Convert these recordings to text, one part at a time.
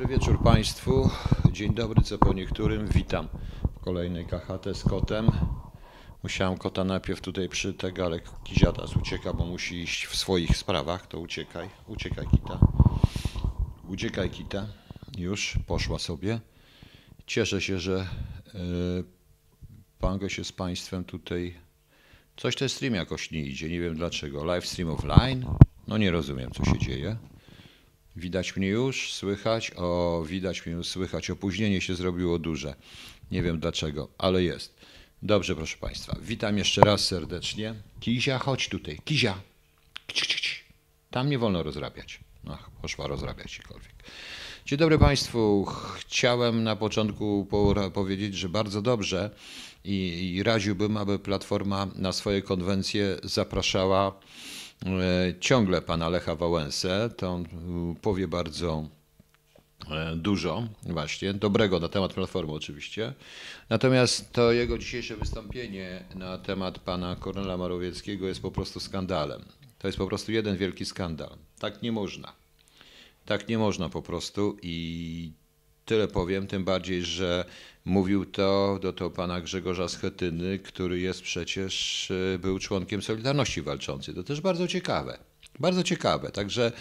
Dobry wieczór Państwu. Dzień dobry, co po niektórym. Witam w kolejnej KHT z kotem. Musiałem kota najpierw tutaj przy tego, ale kiziatas ucieka, bo musi iść w swoich sprawach. To uciekaj, uciekaj kita. Uciekaj kita. Już poszła sobie. Cieszę się, że yy, się z Państwem tutaj. Coś ten stream jakoś nie idzie, nie wiem dlaczego. Live stream offline? No nie rozumiem, co się dzieje. Widać mnie już, słychać, o widać mnie już, słychać. Opóźnienie się zrobiło duże. Nie wiem dlaczego, ale jest. Dobrze, proszę Państwa. Witam jeszcze raz serdecznie. Kizia, chodź tutaj. Kizia. Tam nie wolno rozrabiać. Ach, poszła rozrabiać cokolwiek. Dzień dobry Państwu. Chciałem na początku powiedzieć, że bardzo dobrze i, i aby Platforma na swoje konwencje zapraszała E, ciągle pana Lecha Wałęsę, to on e, powie bardzo e, dużo właśnie, dobrego na temat Platformy oczywiście. Natomiast to jego dzisiejsze wystąpienie na temat pana Kornela Marowieckiego jest po prostu skandalem. To jest po prostu jeden wielki skandal. Tak nie można. Tak nie można po prostu i tyle powiem, tym bardziej, że Mówił to do to pana Grzegorza Schetyny, który jest przecież, e, był członkiem Solidarności Walczącej. To też bardzo ciekawe. Bardzo ciekawe. Także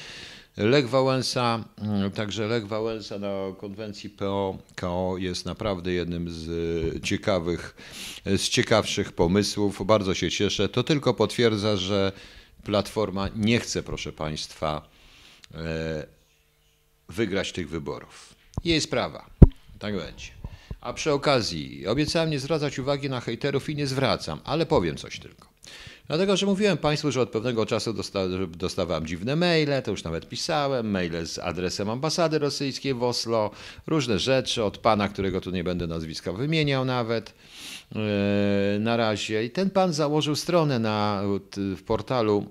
Lech Wałęsa, mm, także Lech Wałęsa na konwencji PO-KO jest naprawdę jednym z e, ciekawych, e, z ciekawszych pomysłów. Bardzo się cieszę. To tylko potwierdza, że Platforma nie chce, proszę Państwa, wygrać tych wyborów. Jej sprawa. Tak będzie. A przy okazji, obiecałem nie zwracać uwagi na hejterów i nie zwracam, ale powiem coś tylko. Dlatego, że mówiłem Państwu, że od pewnego czasu dosta dostawałem dziwne maile, to już nawet pisałem, maile z adresem ambasady rosyjskiej w Oslo, różne rzeczy od pana, którego tu nie będę nazwiska wymieniał nawet yy, na razie. I ten pan założył stronę na, w portalu,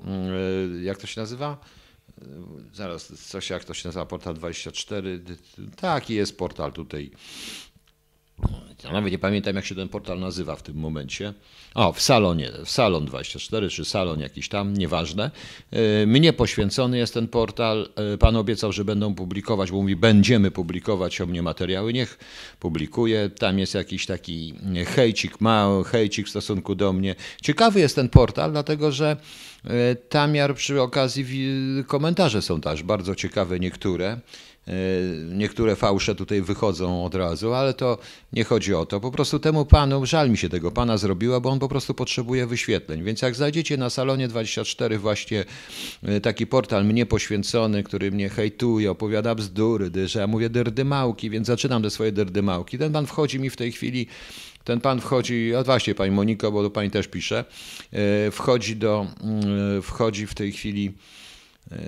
yy, jak to się nazywa? E, zaraz, coś jak to się nazywa, portal 24, taki jest portal tutaj ja nawet nie pamiętam, jak się ten portal nazywa w tym momencie. O, w salonie, w salon 24, czy salon jakiś tam, nieważne. E, mnie poświęcony jest ten portal. E, pan obiecał, że będą publikować, bo mówi, będziemy publikować o mnie materiały. Niech publikuje. Tam jest jakiś taki e, hejcik, mały hejcik w stosunku do mnie. Ciekawy jest ten portal, dlatego że tamiar przy okazji komentarze są też bardzo ciekawe niektóre. E, niektóre fałsze tutaj wychodzą od razu, ale to nie chodzi o to. Po prostu temu panu, żal mi się tego pana zrobiła, bo on po prostu potrzebuje wyświetleń. Więc jak znajdziecie na salonie 24 właśnie e, taki portal mnie poświęcony, który mnie hejtuje, opowiada bzdury, że ja mówię derdymałki, więc zaczynam te swoje derdymałki. Ten pan wchodzi mi w tej chwili ten pan wchodzi, a właśnie pani Moniko, bo do pani też pisze, e, wchodzi do, mm, wchodzi w tej chwili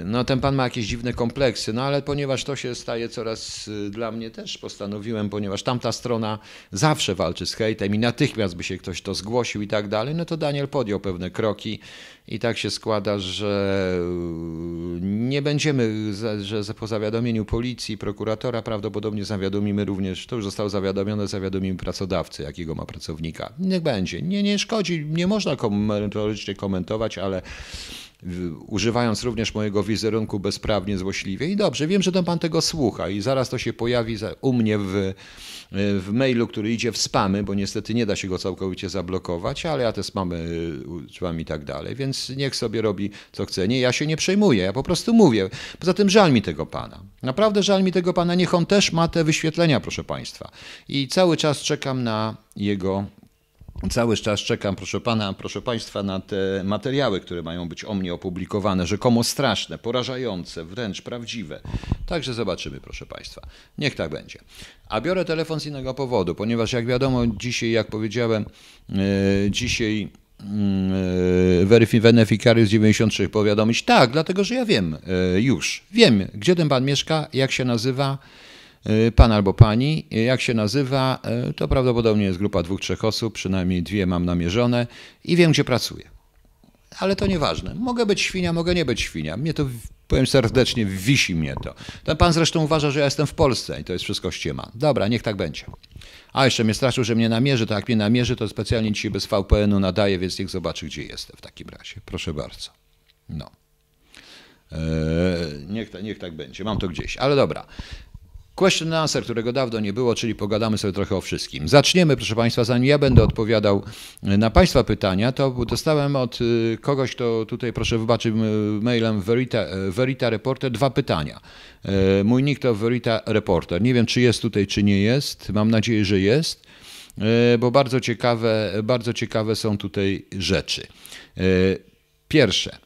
no, ten pan ma jakieś dziwne kompleksy, no ale ponieważ to się staje coraz y, dla mnie też postanowiłem, ponieważ tamta strona zawsze walczy z hejtem i natychmiast by się ktoś to zgłosił i tak dalej, no to Daniel podjął pewne kroki i tak się składa, że y, nie będziemy, że po zawiadomieniu policji, prokuratora prawdopodobnie zawiadomimy również, to już zostało zawiadomione, zawiadomimy pracodawcę, jakiego ma pracownika. Niech będzie. Nie, nie szkodzi, nie można merytorycznie komentować, ale używając również mojego wizerunku bezprawnie, złośliwie. I dobrze, wiem, że ten pan tego słucha i zaraz to się pojawi u mnie w, e, w mailu, który idzie w spamy, bo niestety nie da się go całkowicie zablokować, ale ja te spamy e, używam i tak dalej, więc niech sobie robi co chce. Nie, ja się nie przejmuję, ja po prostu mówię. Poza tym żal mi tego pana. Naprawdę żal mi tego pana, niech on też ma te wyświetlenia, proszę państwa. I cały czas czekam na jego Cały czas czekam, proszę pana, proszę państwa, na te materiały, które mają być o mnie opublikowane, rzekomo straszne, porażające, wręcz prawdziwe. Także zobaczymy, proszę państwa. Niech tak będzie. A biorę telefon z innego powodu, ponieważ jak wiadomo, dzisiaj, jak powiedziałem, e, dzisiaj Verificarius mm, e, 93 powiadomić. Tak, dlatego że ja wiem e, już. Wiem, gdzie ten pan mieszka, jak się nazywa. Y, pan albo pani, y, jak się nazywa, y, to prawdopodobnie jest grupa dwóch, trzech osób, przynajmniej dwie mam namierzone i wiem, gdzie pracuję. Ale to nieważne. Mogę być świnia, mogę nie być świnia. Mnie to, powiem serdecznie, wisi mnie to. Ten pan zresztą uważa, że ja jestem w Polsce i to jest wszystko ściema. Dobra, niech tak będzie. A jeszcze mnie straszył, że mnie namierzy, to jak mnie namierzy, to specjalnie dzisiaj bez VPN-u nadaje, więc niech zobaczy, gdzie jestem w takim razie. Proszę bardzo. No. Eee, niech, niech tak będzie, mam to gdzieś, ale dobra. Question and answer, którego dawno nie było, czyli pogadamy sobie trochę o wszystkim. Zaczniemy, proszę Państwa, zanim ja będę odpowiadał na Państwa pytania, to dostałem od y, kogoś, kto tutaj, proszę wybaczyć, mailem Verita, e, Verita Reporter dwa pytania. E, mój nick to Verita Reporter. Nie wiem, czy jest tutaj, czy nie jest. Mam nadzieję, że jest e, bo bardzo ciekawe, bardzo ciekawe są tutaj rzeczy. Pierwsze,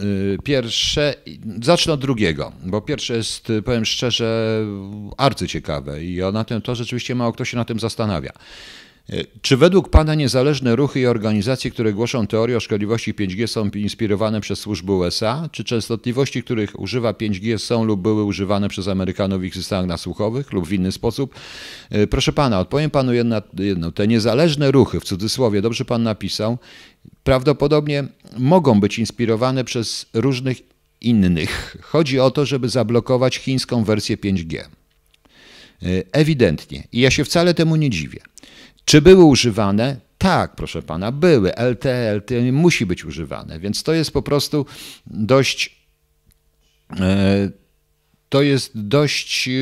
Y, pierwsze, zacznę od drugiego, bo pierwsze jest, y, powiem szczerze, arcyciekawe i na tym to rzeczywiście mało kto się na tym zastanawia. E, czy według Pana niezależne ruchy i organizacje, które głoszą teorię o szkodliwości 5G są inspirowane przez służby USA? Czy częstotliwości, których używa 5G są lub były używane przez Amerykanów w ich systemach nasłuchowych lub w inny sposób? E, proszę Pana, odpowiem Panu jedno. jedno. Te niezależne ruchy, w cudzysłowie, dobrze Pan napisał, prawdopodobnie mogą być inspirowane przez różnych innych. Chodzi o to, żeby zablokować chińską wersję 5G. E, ewidentnie. I ja się wcale temu nie dziwię. Czy były używane? Tak, proszę pana, były. LTE, LTE musi być używane, więc to jest po prostu dość. E, to jest dość e,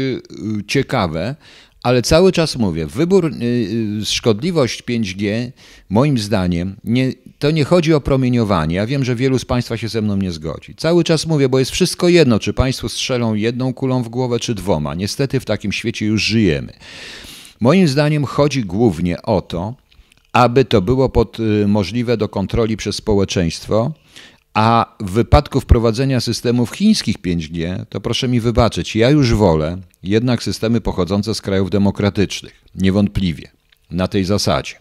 ciekawe, ale cały czas mówię, wybór, e, szkodliwość 5G, moim zdaniem, nie, to nie chodzi o promieniowanie. Ja wiem, że wielu z Państwa się ze mną nie zgodzi. Cały czas mówię, bo jest wszystko jedno, czy Państwo strzelą jedną kulą w głowę, czy dwoma. Niestety w takim świecie już żyjemy. Moim zdaniem chodzi głównie o to, aby to było pod, y, możliwe do kontroli przez społeczeństwo, a w wypadku wprowadzenia systemów chińskich 5G, to proszę mi wybaczyć, ja już wolę jednak systemy pochodzące z krajów demokratycznych, niewątpliwie, na tej zasadzie.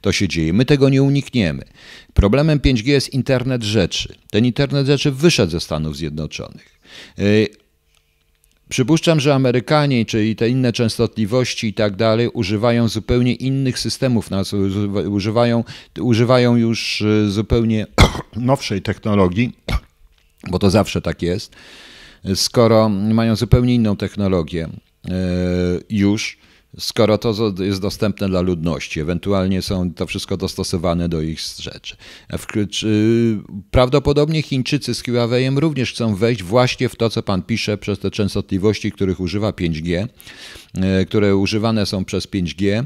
To się dzieje. My tego nie unikniemy. Problemem 5G jest internet rzeczy. Ten internet rzeczy wyszedł ze Stanów Zjednoczonych. Y, Przypuszczam, że Amerykanie, czyli te inne częstotliwości i tak dalej, używają zupełnie innych systemów, używają, używają już y, zupełnie nowszej technologii, bo to zawsze tak jest, skoro mają zupełnie inną technologię y, już skoro to jest dostępne dla ludności. Ewentualnie są to wszystko dostosowane do ich rzeczy. Y, prawdopodobnie Chińczycy z Huawei'em również chcą wejść właśnie w to, co pan pisze, przez te częstotliwości, których używa 5G, e, które używane są przez 5G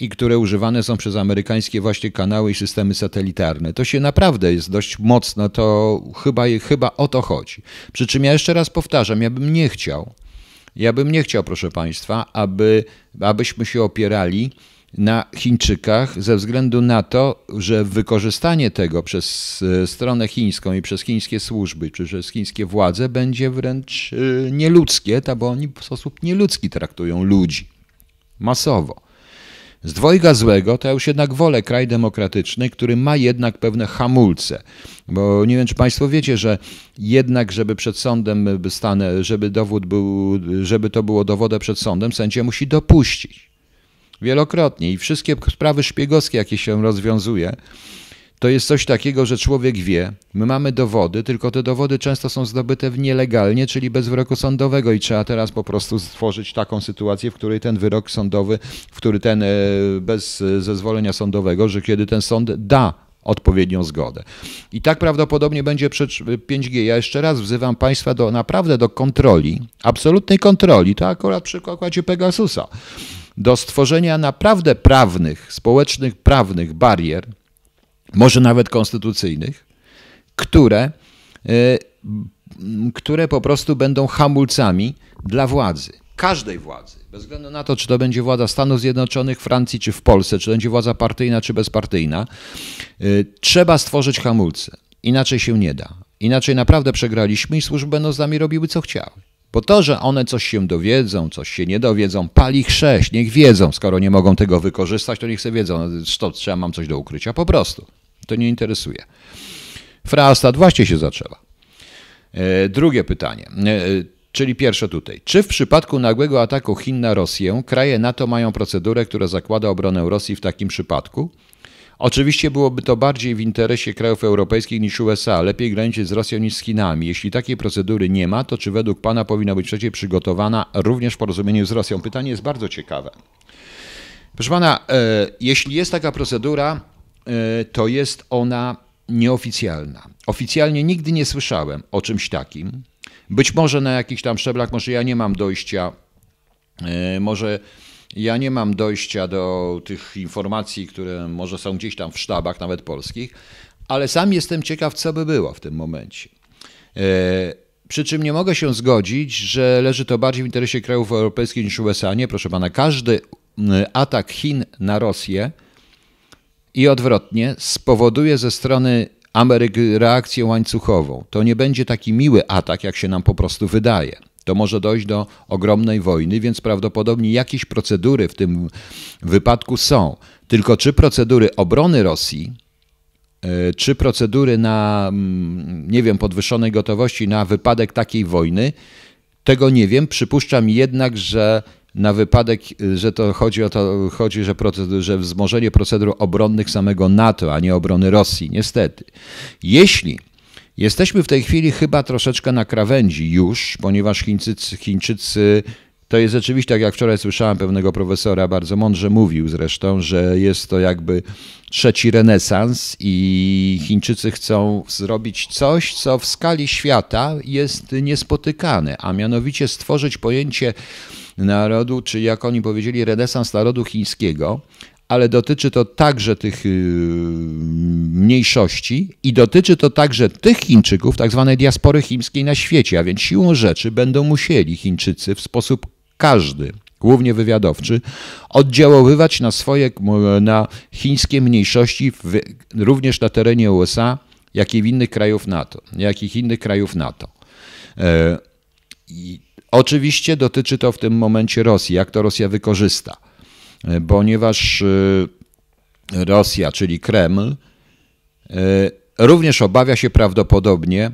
i które używane są przez amerykańskie właśnie kanały i systemy satelitarne. To się naprawdę jest dość mocno, to chyba, chyba o to chodzi. Przy czym ja jeszcze raz powtarzam, ja bym nie chciał, ja bym nie chciał, proszę Państwa, aby, abyśmy się opierali na Chińczykach ze względu na to, że wykorzystanie tego przez e, stronę chińską i przez chińskie służby czy przez chińskie władze będzie wręcz e, nieludzkie, bo oni w sposób nieludzki traktują ludzi masowo. Z dwojga złego to ja już jednak wolę kraj demokratyczny, który ma jednak pewne hamulce. Bo nie wiem, czy Państwo wiecie, że jednak, żeby przed sądem stanę, żeby dowód był, żeby to było dowodem przed sądem, sędzia musi dopuścić. Wielokrotnie i wszystkie sprawy szpiegowskie, jakie się rozwiązuje, to jest coś takiego, że człowiek wie, my mamy dowody, tylko te dowody często są zdobyte nielegalnie, czyli bez wyroku sądowego i trzeba teraz po prostu stworzyć taką sytuację, w której ten wyrok sądowy, w który ten e, bez zezwolenia sądowego, że kiedy ten sąd da odpowiednią zgodę. I tak prawdopodobnie będzie przed 5G. E, ja jeszcze raz wzywam Państwa do naprawdę do kontroli, absolutnej kontroli, to akurat przy okładzie Pegasusa, do stworzenia naprawdę prawnych, społecznych, prawnych barier, może nawet konstytucyjnych, które, y, które po prostu będą hamulcami dla władzy, każdej władzy, bez względu na to, czy to będzie władza Stanów Zjednoczonych, Francji czy w Polsce, czy to będzie władza partyjna czy bezpartyjna, y, trzeba stworzyć hamulce. Inaczej się nie da. Inaczej naprawdę przegraliśmy i służby będą z nami robiły co chciały. Bo to, że one coś się dowiedzą, coś się nie dowiedzą, pali chrześć, niech wiedzą, skoro nie mogą tego wykorzystać, to niech sobie wiedzą, no, trzeba mam coś do ukrycia po prostu to nie interesuje. Frasta właśnie się zaczęła. E, drugie pytanie, e, e, czyli pierwsze tutaj. Czy w przypadku nagłego ataku Chin na Rosję kraje NATO mają procedurę, która zakłada obronę Rosji w takim przypadku? Oczywiście byłoby to bardziej w interesie krajów europejskich niż USA, lepiej graniczyć z Rosją niż z Chinami. Jeśli takiej procedury nie ma, to czy według Pana powinna być przecież przygotowana również w porozumieniu z Rosją? Pytanie jest bardzo ciekawe. Proszę Pana, jeśli jest taka procedura, E, to jest ona nieoficjalna. Oficjalnie nigdy nie słyszałem o czymś takim. Być może na jakichś tam szczeblach, może ja nie mam dojścia, e, może ja nie mam dojścia do tych informacji, które może są gdzieś tam w sztabach, nawet polskich, ale sam jestem ciekaw, co by było w tym momencie. E, przy czym nie mogę się zgodzić, że leży to bardziej w interesie krajów europejskich niż USA. Nie, proszę pana, każdy atak Chin na Rosję i odwrotnie spowoduje ze strony Ameryki reakcję łańcuchową. To nie będzie taki miły atak, jak się nam po prostu wydaje. To może dojść do ogromnej wojny, więc prawdopodobnie jakieś procedury w tym wypadku są. Tylko czy procedury obrony Rosji, e, czy procedury na, mm, nie wiem, podwyższonej gotowości na wypadek takiej wojny, tego nie wiem. Przypuszczam jednak, że na wypadek, y, że to chodzi o to, chodzi, że, procedur, że wzmożenie procedur obronnych samego NATO, a nie obrony Rosji, niestety. Jeśli jesteśmy w tej chwili chyba troszeczkę na krawędzi już, ponieważ Chińczycy, Chińczycy to jest rzeczywiście, tak jak wczoraj słyszałem pewnego profesora, bardzo mądrze mówił zresztą, że jest to jakby trzeci renesans i Chińczycy chcą zrobić coś, co w skali świata jest niespotykane, a mianowicie stworzyć pojęcie narodu, czy jak oni powiedzieli, renesans narodu chińskiego, ale dotyczy to także tych y, mniejszości i dotyczy to także tych Chińczyków, tak zwanej diaspory chińskiej na świecie, a więc siłą rzeczy będą musieli Chińczycy w sposób każdy, głównie wywiadowczy, oddziaływać na swoje, na chińskie mniejszości w, również na terenie USA, jak i w innych krajów NATO, jak i innych krajów NATO. E, I Oczywiście dotyczy to w tym momencie Rosji, jak to Rosja wykorzysta, e, ponieważ e, Rosja, czyli Kreml, e, również obawia się prawdopodobnie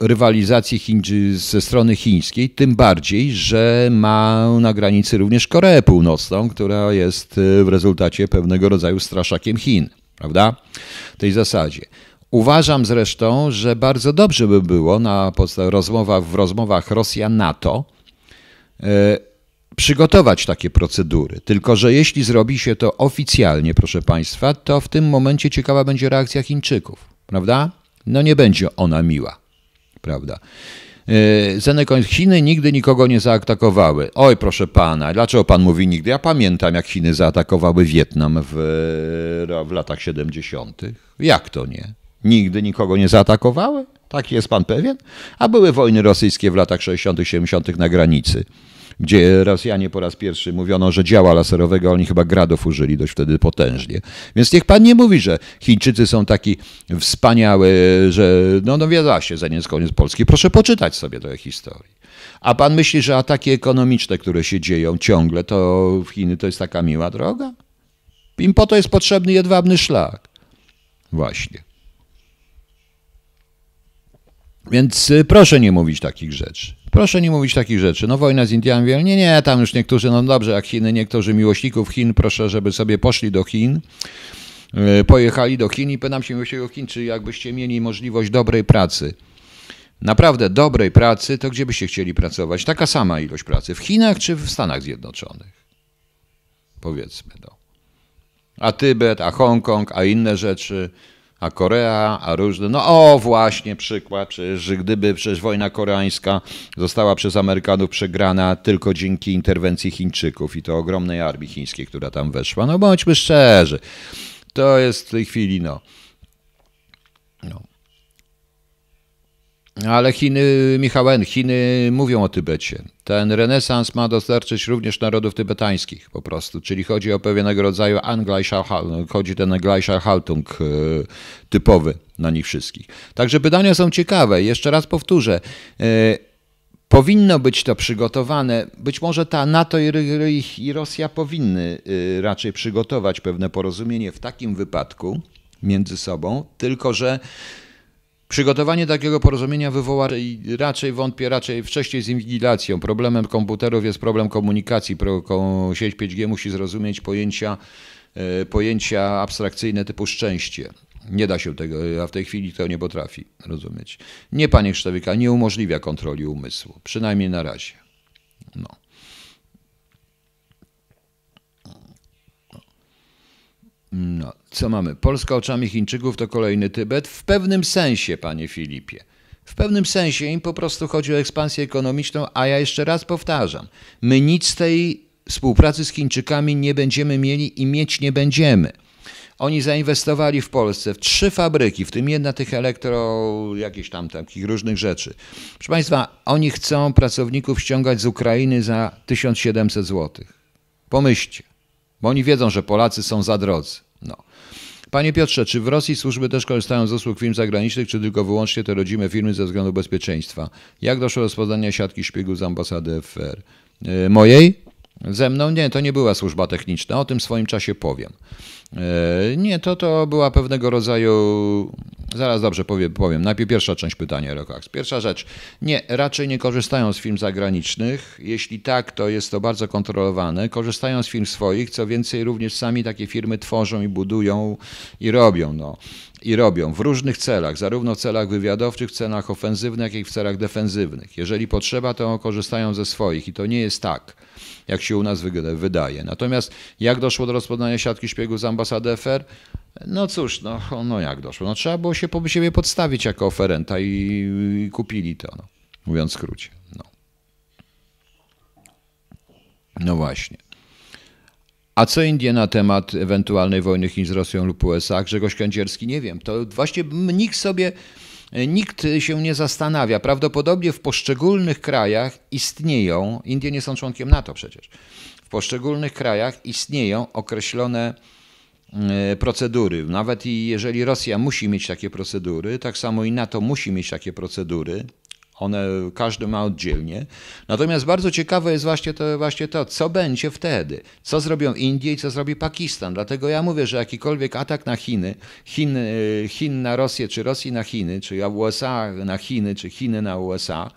rywalizacji Chiń, ze strony chińskiej, tym bardziej, że ma na granicy również Koreę Północną, która jest w rezultacie pewnego rodzaju straszakiem Chin, prawda? W tej zasadzie. Uważam zresztą, że bardzo dobrze by było na rozmowach, w rozmowach Rosja-NATO e, przygotować takie procedury. Tylko, że jeśli zrobi się to oficjalnie, proszę Państwa, to w tym momencie ciekawa będzie reakcja Chińczyków, prawda? No nie będzie ona miła, prawda? E, Zenekoń, Chiny nigdy nikogo nie zaatakowały. Oj, proszę pana, dlaczego pan mówi nigdy? Ja pamiętam, jak Chiny zaatakowały Wietnam w, e, w latach 70. Jak to nie? nigdy nikogo nie zaatakowały? Tak jest pan pewien? A były wojny rosyjskie w latach 60., 70. na granicy, gdzie Rosjanie po raz pierwszy mówiono, że działa laserowego, oni chyba gradów użyli dość wtedy potężnie. Więc niech pan nie mówi, że Chińczycy są taki wspaniały, że no, no się za nie koniec Polski. Proszę poczytać sobie trochę historii. A pan myśli, że ataki ekonomiczne, które się dzieją ciągle, to w Chiny to jest taka miła droga? Im po to jest potrzebny jedwabny szlak. Właśnie. Więc y, proszę nie mówić takich rzeczy. Proszę nie mówić takich rzeczy. No wojna z Indiami, wie, nie, nie, tam już niektórzy, no dobrze, jak Chiny, niektórzy miłośników Chin, proszę, żeby sobie poszli do Chin, y, pojechali do Chin i pytam się miłośników Chin, czy jakbyście mieli możliwość dobrej pracy. Naprawdę dobrej pracy, to gdzie byście chcieli pracować? Taka sama ilość pracy. W Chinach czy w Stanach Zjednoczonych? Powiedzmy to. No. A Tybet, a Hongkong, a inne rzeczy a Korea, a różne. No o, właśnie przykład, że gdyby przecież wojna koreańska została przez Amerykanów przegrana tylko dzięki interwencji Chińczyków i to ogromnej armii chińskiej, która tam weszła. No bądźmy szczerzy, to jest w tej chwili no. no. Ale Chiny, Michał N., Chiny mówią o Tybecie. Ten renesans ma dostarczyć również narodów tybetańskich po prostu, czyli chodzi o pewnego rodzaju Angleischhaltung, chodzi ten Angleischhaltung e, typowy na nich wszystkich. Także pytania są ciekawe. Jeszcze raz powtórzę. E, powinno być to przygotowane. Być może ta NATO i Rosja powinny e, raczej przygotować pewne porozumienie w takim wypadku między sobą, tylko że Przygotowanie takiego porozumienia wywoła raczej, wątpię, raczej wcześniej z inwigilacją. Problemem komputerów jest problem komunikacji. Sieć 5G musi zrozumieć pojęcia, e, pojęcia abstrakcyjne typu szczęście. Nie da się tego, a w tej chwili to nie potrafi rozumieć. Nie, panie Krzysztofika, nie umożliwia kontroli umysłu, przynajmniej na razie. No. No co mamy? Polska oczami Chińczyków to kolejny Tybet? W pewnym sensie, panie Filipie. W pewnym sensie im po prostu chodzi o ekspansję ekonomiczną, a ja jeszcze raz powtarzam, my nic z tej współpracy z Chińczykami nie będziemy mieli i mieć nie będziemy. Oni zainwestowali w Polsce w trzy fabryki, w tym jedna tych elektro, jakichś tam takich różnych rzeczy. Proszę Państwa, oni chcą pracowników ściągać z Ukrainy za 1700 zł. Pomyślcie, bo oni wiedzą, że Polacy są za drodzy. Panie Piotrze, czy w Rosji służby też korzystają z usług firm zagranicznych, czy tylko wyłącznie te rodzime firmy ze względu bezpieczeństwa? Jak doszło do spoznania siatki szpiegu z ambasady FR? E, mojej? Ze mną? Nie, to nie była służba techniczna, o tym w swoim czasie powiem. E, nie, to to była pewnego rodzaju. Zaraz dobrze powiem. powiem. Najpierw pierwsza część pytania Rokax. Pierwsza rzecz. Nie, raczej nie korzystają z firm zagranicznych. Jeśli tak, to jest to bardzo kontrolowane. Korzystają z firm swoich, co więcej, również sami takie firmy tworzą i budują i robią. No i robią w różnych celach, zarówno w celach wywiadowczych, w celach ofensywnych, jak i w celach defensywnych. Jeżeli potrzeba, to korzystają ze swoich i to nie jest tak, jak się u nas wydaje. Natomiast jak doszło do rozpoznania siatki szpiegów ambasadę FR. No cóż, no, no jak doszło? No, trzeba było się po siebie podstawić jako oferenta i, i kupili to, no. mówiąc w skrócie. No. no właśnie. A co Indie na temat ewentualnej wojny Chin z Rosją lub USA? Grzegorz Kędzierski, nie wiem. To właśnie nikt sobie, e, nikt się nie zastanawia. Prawdopodobnie w poszczególnych krajach istnieją, Indie nie są członkiem NATO przecież, w poszczególnych krajach istnieją określone E, procedury. Nawet i jeżeli Rosja musi mieć takie procedury, tak samo i NATO musi mieć takie procedury. One każdy ma oddzielnie. Natomiast bardzo ciekawe jest właśnie to, właśnie to, co będzie wtedy, co zrobią Indie i co zrobi Pakistan. Dlatego ja mówię, że jakikolwiek atak na Chiny, Chin, e, Chin na Rosję, czy Rosji na Chiny, czy USA na Chiny, czy Chiny na USA,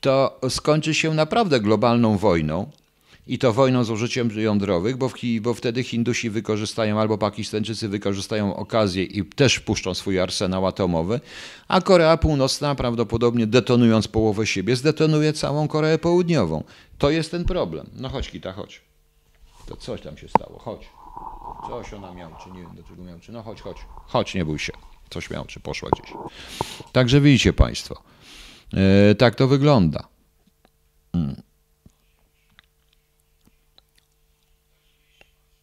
to skończy się naprawdę globalną wojną i to wojną z użyciem jądrowych, bo, w, bo wtedy Hindusi wykorzystają albo Pakistańczycy wykorzystają okazję i też wpuszczą swój arsenał atomowy, a Korea Północna prawdopodobnie detonując połowę siebie zdetonuje całą Koreę Południową. To jest ten problem. No chodź Kita, chodź. To coś tam się stało, chodź. Coś ona miał, czy nie wiem do czego miał, czy no chodź, chodź. Chodź, nie bój się. Coś miał, czy poszła gdzieś. Także widzicie Państwo, e, tak to wygląda. Hmm.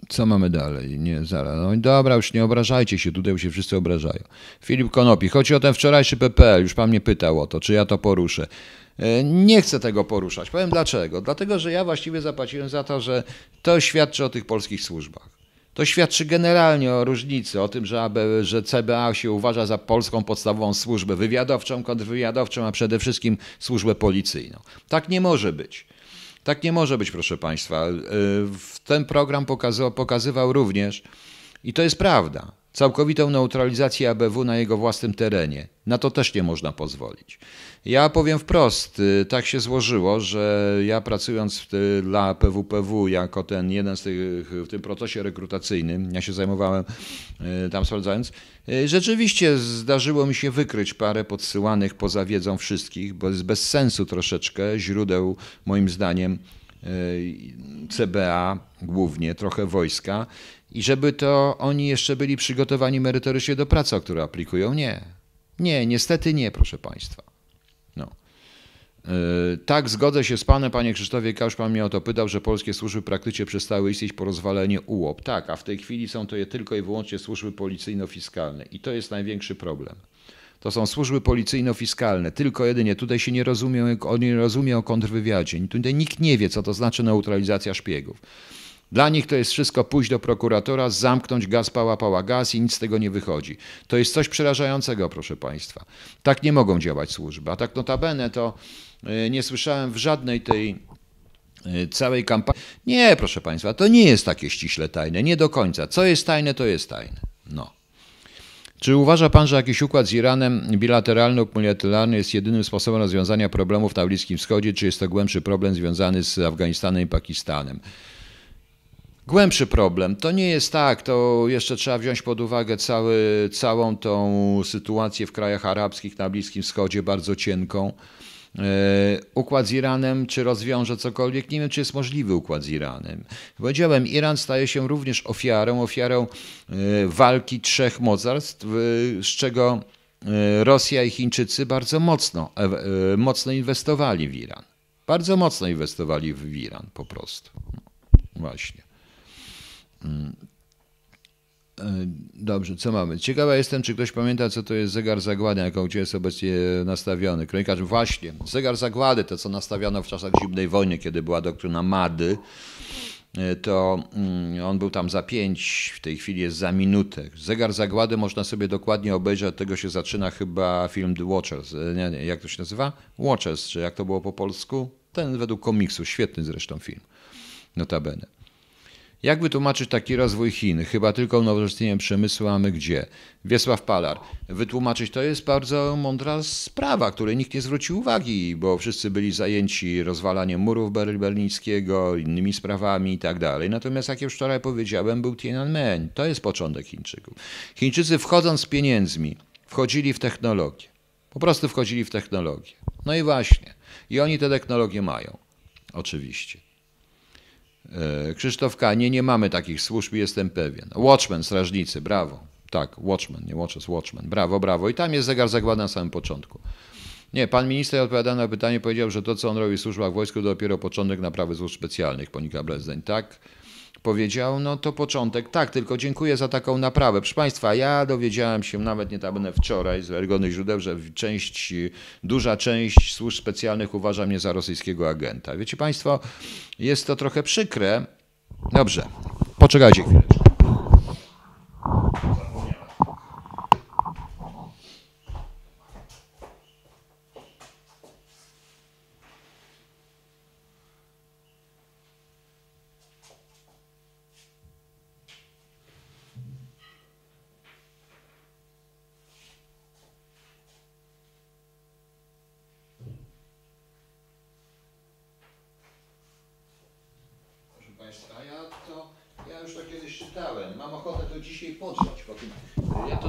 co mamy dalej? Nie, zaraz. No dobra, już nie obrażajcie się, tutaj się wszyscy obrażają. Filip Konopi, chodzi o ten wczorajszy PPL, już pan mnie pytał o to, czy ja to poruszę. E, nie chcę tego poruszać. Powiem dlaczego. Dlatego, że ja właściwie zapłaciłem za to, że to świadczy o tych polskich służbach. To świadczy generalnie o różnicy, o tym, że, że CBA się uważa za polską podstawową służbę wywiadowczą, kontrwywiadowczą, a przede wszystkim służbę policyjną. Tak nie może być. Tak nie może być, proszę Państwa. E, ten program pokazywał, pokazywał również, i to jest prawda, całkowitą neutralizację ABW na jego własnym terenie. Na to też nie można pozwolić. Ja powiem wprost, e, tak się złożyło, że ja pracując e, dla PWPW jako ten jeden z tych w tym procesie rekrutacyjnym, ja się zajmowałem tam sprawdzając, E, rzeczywiście zdarzyło mi się wykryć parę podsyłanych poza wiedzą wszystkich, bo jest bez sensu troszeczkę źródeł, moim zdaniem, e, CBA głównie, trochę wojska. I żeby to oni jeszcze byli przygotowani merytorycznie do pracy, o którą aplikują, nie. Nie, niestety nie, proszę Państwa. Y, tak, zgodzę się z Panem, Panie Krzysztofie. Każ Pan mnie o to pytał, że polskie służby praktycznie przestały istnieć po rozwaleniu UOP. Tak, a w tej chwili są to je tylko i wyłącznie służby policyjno-fiskalne. I to jest największy problem. To są służby policyjno-fiskalne, tylko jedynie. Tutaj się nie rozumie, nie rozumie o kontrwywiadzie. Tutaj nikt nie wie, co to znaczy neutralizacja szpiegów. Dla nich to jest wszystko pójść do prokuratora, zamknąć gaz, pała, pała gaz i nic z tego nie wychodzi. To jest coś przerażającego, proszę Państwa. Tak nie mogą działać służby. A tak notabene to E, nie słyszałem w żadnej tej e, całej kampanii. Nie, proszę Państwa, to nie jest takie ściśle tajne, nie do końca. Co jest tajne, to jest tajne. No. Czy uważa Pan, że jakiś układ z Iranem bilateralny lub multilateralny jest jedynym sposobem rozwiązania problemów na Bliskim Wschodzie, czy jest to głębszy problem związany z Afganistanem i Pakistanem? głębszy problem. To nie jest tak, to jeszcze trzeba wziąć pod uwagę cały, całą tą sytuację w krajach arabskich na Bliskim Wschodzie, bardzo cienką. E, układ z Iranem, czy rozwiąże cokolwiek. Nie wiem, czy jest możliwy układ z Iranem. Powiedziałem, Iran staje się również ofiarą, ofiarą e, walki trzech mocarstw, z czego e, Rosja i Chińczycy bardzo mocno, mocno inwestowali w Iran. Bardzo mocno inwestowali w Iran po prostu. Właśnie. Mm. E, dobrze, co mamy? Ciekawa jestem, czy ktoś pamięta, co to jest zegar zagłady, jaką u Ciebie jest obecnie nastawiony. Kronikarz, właśnie, zegar zagłady, to co nastawiano w czasach zimnej wojny, kiedy była doktryna Mady, e, to mm, on był tam za pięć, w tej chwili jest za minutę. Zegar zagłady można sobie dokładnie obejrzeć, od tego się zaczyna chyba film The Watchers, e, nie, nie, jak to się nazywa? Watchers, czy jak to było po polsku? Ten według komiksu, świetny zresztą film, notabene. Jak wytłumaczyć taki rozwój Chin? Chyba tylko unowocześnieniem przemysłu, a my gdzie? Wiesław Palar. Wytłumaczyć to jest bardzo mądra sprawa, której nikt nie zwrócił uwagi, bo wszyscy byli zajęci rozwalaniem murów berlińskiego, innymi sprawami i tak dalej. Natomiast jak już wczoraj powiedziałem, był Tiananmen. To jest początek Chińczyków. Chińczycy wchodząc z pieniędzmi, wchodzili w technologię. Po prostu wchodzili w technologię. No i właśnie. I oni te technologie mają. Oczywiście. E, Krzysztof K. Nie, nie mamy takich służb, jestem pewien. Watchmen, strażnicy, brawo. Tak, Watchmen, nie Watchers, Watchmen. Brawo, brawo. I tam jest zegar zagłady na samym początku. Nie, pan minister odpowiada na pytanie, powiedział, że to, co on robi w służbach w wojsku, to dopiero początek naprawy służb specjalnych, ponika Brezdań. Tak, powiedział, no to początek, tak, tylko dziękuję za taką naprawę. Proszę Państwa, ja dowiedziałem się nawet nie notabene wczoraj z Ergony Źródeł, że część, duża część służb specjalnych uważa mnie za rosyjskiego agenta. Wiecie Państwo, jest to trochę przykre. Dobrze, poczekajcie chwilę.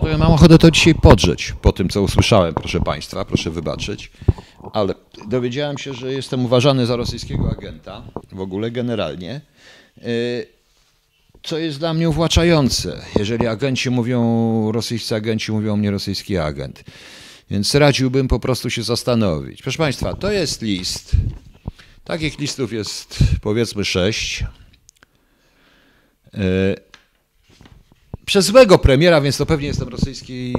powiem, mam ochotę to dzisiaj podrzeć po tym, co usłyszałem, proszę Państwa, proszę wybaczyć. Ale dowiedziałem się, że jestem uważany za rosyjskiego agenta, w ogóle generalnie, y, co jest dla mnie uwłaczające, jeżeli agenci mówią, rosyjscy agenci mówią o mnie rosyjski agent. Więc radziłbym po prostu się zastanowić. Proszę Państwa, to jest list. Takich listów jest powiedzmy sześć. Y, przez złego premiera, więc to pewnie jest ten rosyjski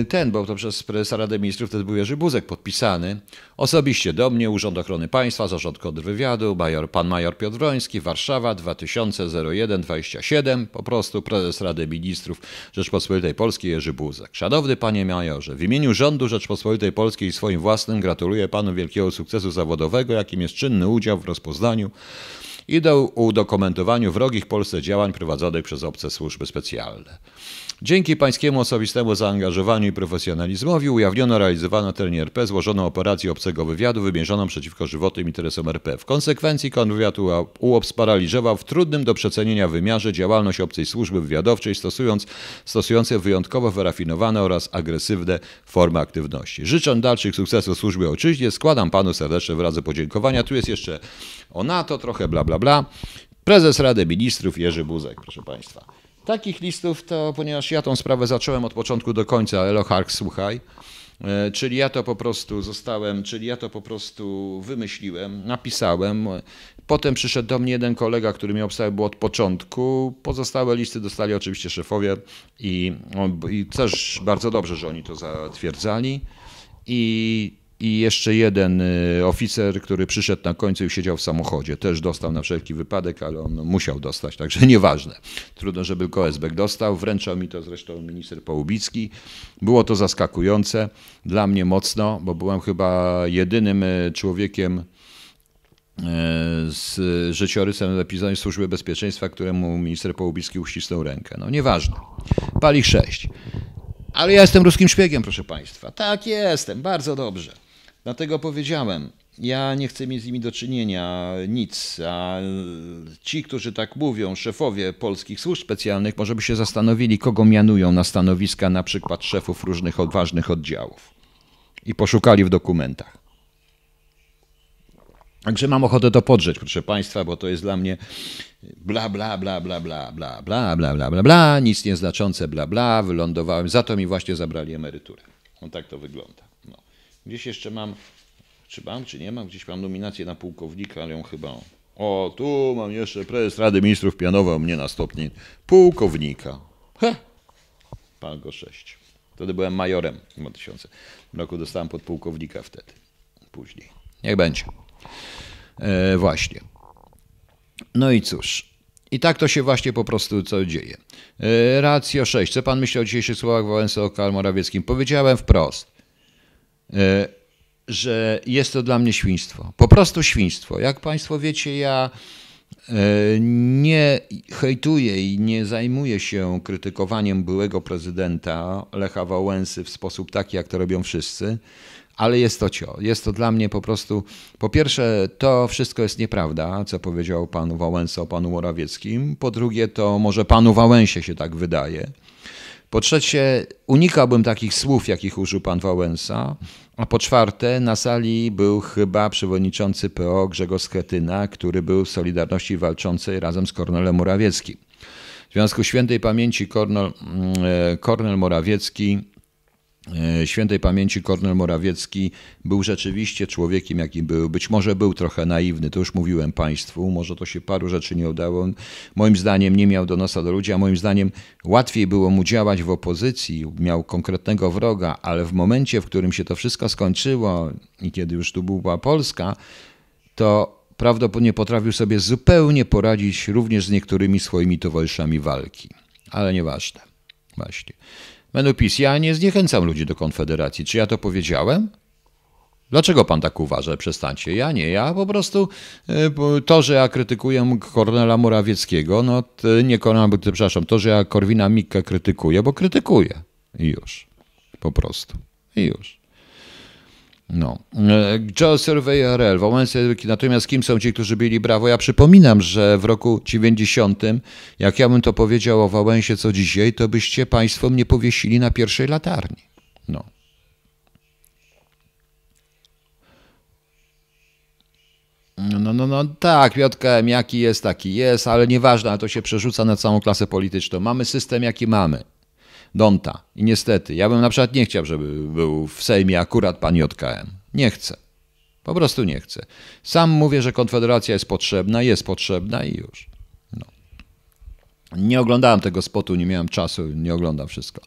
y, ten, bo to przez prezesa Rady Ministrów wtedy był Jerzy Buzek podpisany. Osobiście do mnie, Urząd Ochrony Państwa, Zarząd Kontrwywiadu, major, pan major Piotr Wroński, Warszawa 2001-27, po prostu prezes Rady Ministrów Rzeczpospolitej Polskiej Jerzy Buzek. Szanowny panie majorze, w imieniu rządu Rzeczpospolitej Polskiej i swoim własnym gratuluję panu wielkiego sukcesu zawodowego, jakim jest czynny udział w rozpoznaniu i do udokumentowaniu wrogich Polsce działań prowadzonych przez obce służby specjalne. Dzięki pańskiemu osobistemu zaangażowaniu i profesjonalizmowi ujawniono realizowaną terenie RP złożoną operację obcego wywiadu wymierzoną przeciwko żywotnym interesom RP. W konsekwencji konwiat UOP sparaliżował w trudnym do przecenienia wymiarze działalność obcej służby wywiadowczej stosując, stosujące wyjątkowo wyrafinowane oraz agresywne formy aktywności. Życzę dalszych sukcesów służby ojczyźnie. Składam panu serdeczne wyrazy podziękowania. Tu jest jeszcze o NATO, trochę bla bla bla. Prezes Rady Ministrów Jerzy Buzek, proszę państwa. Takich listów to, ponieważ ja tą sprawę zacząłem od początku do końca, Elo słuchaj, e, Czyli ja to po prostu zostałem, czyli ja to po prostu wymyśliłem, napisałem. Potem przyszedł do mnie jeden kolega, który mnie obstawiał od początku. Pozostałe listy dostali oczywiście szefowie i, i też bardzo dobrze, że oni to zatwierdzali. I i jeszcze jeden y, oficer, który przyszedł na końcu i siedział w samochodzie. Też dostał na wszelki wypadek, ale on musiał dostać, także nieważne. Trudno, żeby Koesbeck dostał. Wręczał mi to zresztą minister Połubicki. Było to zaskakujące dla mnie mocno, bo byłem chyba jedynym y, człowiekiem, y, z życiorysem napisanym Służby Bezpieczeństwa, któremu minister Połubicki uścisnął rękę. No nieważne. Pali 6. Ale ja jestem ruskim szpiegiem, proszę Państwa. Tak, jestem. Bardzo dobrze. Dlatego powiedziałem, ja nie chcę mieć z nimi do czynienia, nic. A ci, którzy tak mówią, szefowie polskich służb specjalnych, może by się zastanowili, kogo mianują na stanowiska na przykład szefów różnych odważnych oddziałów. I poszukali w dokumentach. Także mam ochotę to podrzeć, proszę Państwa, bo to jest dla mnie bla, bla, bla, bla, bla, bla, bla, bla, bla, bla, bla, nic nieznaczące, bla, bla, wylądowałem, za to mi właśnie zabrali emeryturę. No tak to wygląda. No. Gdzieś jeszcze mam, czy mam, czy nie mam, gdzieś mam nominację na pułkownika, ale ją chyba. O, tu mam jeszcze prezes Rady Ministrów pianował mnie na stopni pułkownika. He! pan go 6. Wtedy byłem majorem w 2000 roku. Dostałem podpułkownika wtedy. Później. Niech będzie. E, właśnie. No i cóż. I tak to się właśnie po prostu co dzieje. E, racjo 6. Co pan myśli o dzisiejszych słowach Wałęsy o Karl Morawieckim? Powiedziałem wprost. Y, że jest to dla mnie świństwo. Po prostu świństwo. Jak Państwo wiecie, ja y, nie hejtuję i nie zajmuję się krytykowaniem byłego prezydenta Lecha Wałęsy w sposób taki, jak to robią wszyscy, ale jest to cio. Jest to dla mnie po prostu, po pierwsze, to wszystko jest nieprawda, co powiedział panu Wałęsa o panu Morawieckim. Po drugie, to może panu Wałęsie się tak wydaje. Po trzecie, unikałbym takich słów, jakich użył pan Wałęsa. A po czwarte, na sali był chyba przewodniczący PO Grzegorz Schetyna, który był w Solidarności Walczącej razem z Kornelem Morawieckim. W związku świętej pamięci Kornel, mm, e, Kornel Morawiecki E, świętej pamięci Kornel Morawiecki był rzeczywiście człowiekiem, jaki był. Być może był trochę naiwny, to już mówiłem Państwu, może to się paru rzeczy nie udało. Moim zdaniem nie miał do nosa do ludzi, a moim zdaniem łatwiej było mu działać w opozycji, miał konkretnego wroga, ale w momencie, w którym się to wszystko skończyło i kiedy już tu była Polska, to prawdopodobnie potrafił sobie zupełnie poradzić również z niektórymi swoimi towarzyszami walki. Ale nieważne. Właśnie. Menupis, ja nie zniechęcam ludzi do Konfederacji. Czy ja to powiedziałem? Dlaczego pan tak uważa? Przestańcie. Ja nie, ja po prostu y, to, że ja krytykuję Kornela Morawieckiego, no nie Kornela, przepraszam, to, że ja Korwina Mikke krytykuję, bo krytykuję. I już. Po prostu. I już. No. E, Joe Survey RL, Wałęsy, natomiast kim są ci, którzy byli brawo? Ja przypominam, że w roku 90, jak ja bym to powiedział o Wałęsie co dzisiaj, to byście państwo mnie powiesili na pierwszej latarni. No. No, no, no tak, Piotrem, jaki jest, taki jest, ale nieważne, to się przerzuca na całą klasę polityczną. Mamy system, jaki mamy. Donta. I niestety, ja bym na przykład nie chciał, żeby był w Sejmie akurat pan JKM. Nie chcę. Po prostu nie chcę. Sam mówię, że Konfederacja jest potrzebna, jest potrzebna i już. No. Nie oglądałem tego spotu, nie miałem czasu, nie oglądam wszystko.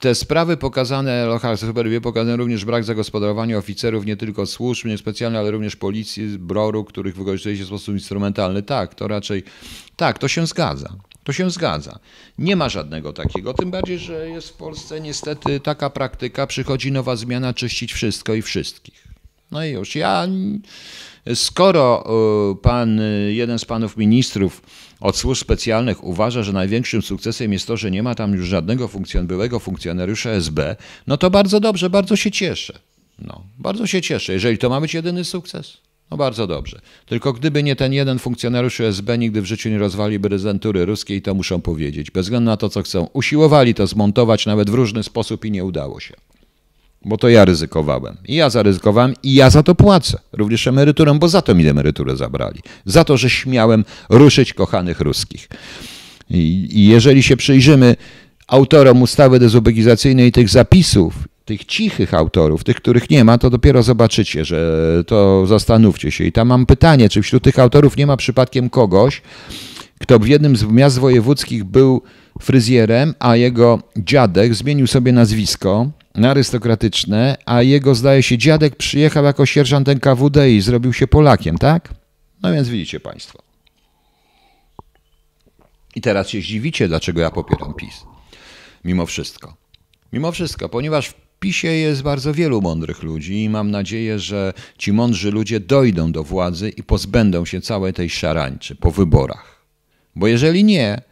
Te sprawy pokazane, Lochar Superbie, pokazane również brak zagospodarowania oficerów, nie tylko służb niespecjalnych, ale również policji, broru, których wykorzystuje się w sposób instrumentalny. Tak, to raczej, tak, to się zgadza. To się zgadza. Nie ma żadnego takiego. Tym bardziej, że jest w Polsce niestety taka praktyka, przychodzi nowa zmiana czyścić wszystko i wszystkich. No i już ja, skoro e, pan, e, jeden z panów ministrów od służb specjalnych uważa, że największym sukcesem jest to, że nie ma tam już żadnego funkcjon byłego funkcjonariusza SB, no to bardzo dobrze, bardzo się cieszę. No, bardzo się cieszę, jeżeli to ma być jedyny sukces. No bardzo dobrze. Tylko gdyby nie ten jeden funkcjonariusz USB, nigdy w życiu nie rozwaliby rezentury ruskiej, to muszą powiedzieć. Bez względu na to, co chcą. Usiłowali to zmontować nawet w różny sposób i nie udało się. Bo to ja ryzykowałem. I ja zaryzykowałem i ja za to płacę. Również emeryturę, bo za to mi emeryturę zabrali. Za to, że śmiałem ruszyć kochanych ruskich. I, jeżeli się przyjrzymy autorom ustawy dezubekizacyjnej tych zapisów tych cichych autorów, tych, których nie ma, to dopiero zobaczycie, że to zastanówcie się. I tam mam pytanie, czy wśród tych autorów nie ma przypadkiem kogoś, kto w jednym z miast wojewódzkich był fryzjerem, a jego dziadek zmienił sobie nazwisko na arystokratyczne, a jego, zdaje się, dziadek przyjechał jako sierżant NKWD i zrobił się Polakiem, tak? No więc widzicie Państwo. I teraz się zdziwicie, dlaczego ja popieram PiS. Mimo wszystko. Mimo wszystko, ponieważ PiSie jest bardzo wielu mądrych ludzi i mam nadzieję, że ci mądrzy ludzie dojdą do władzy i pozbędą się całej tej szarańczy po wyborach. Bo jeżeli nie,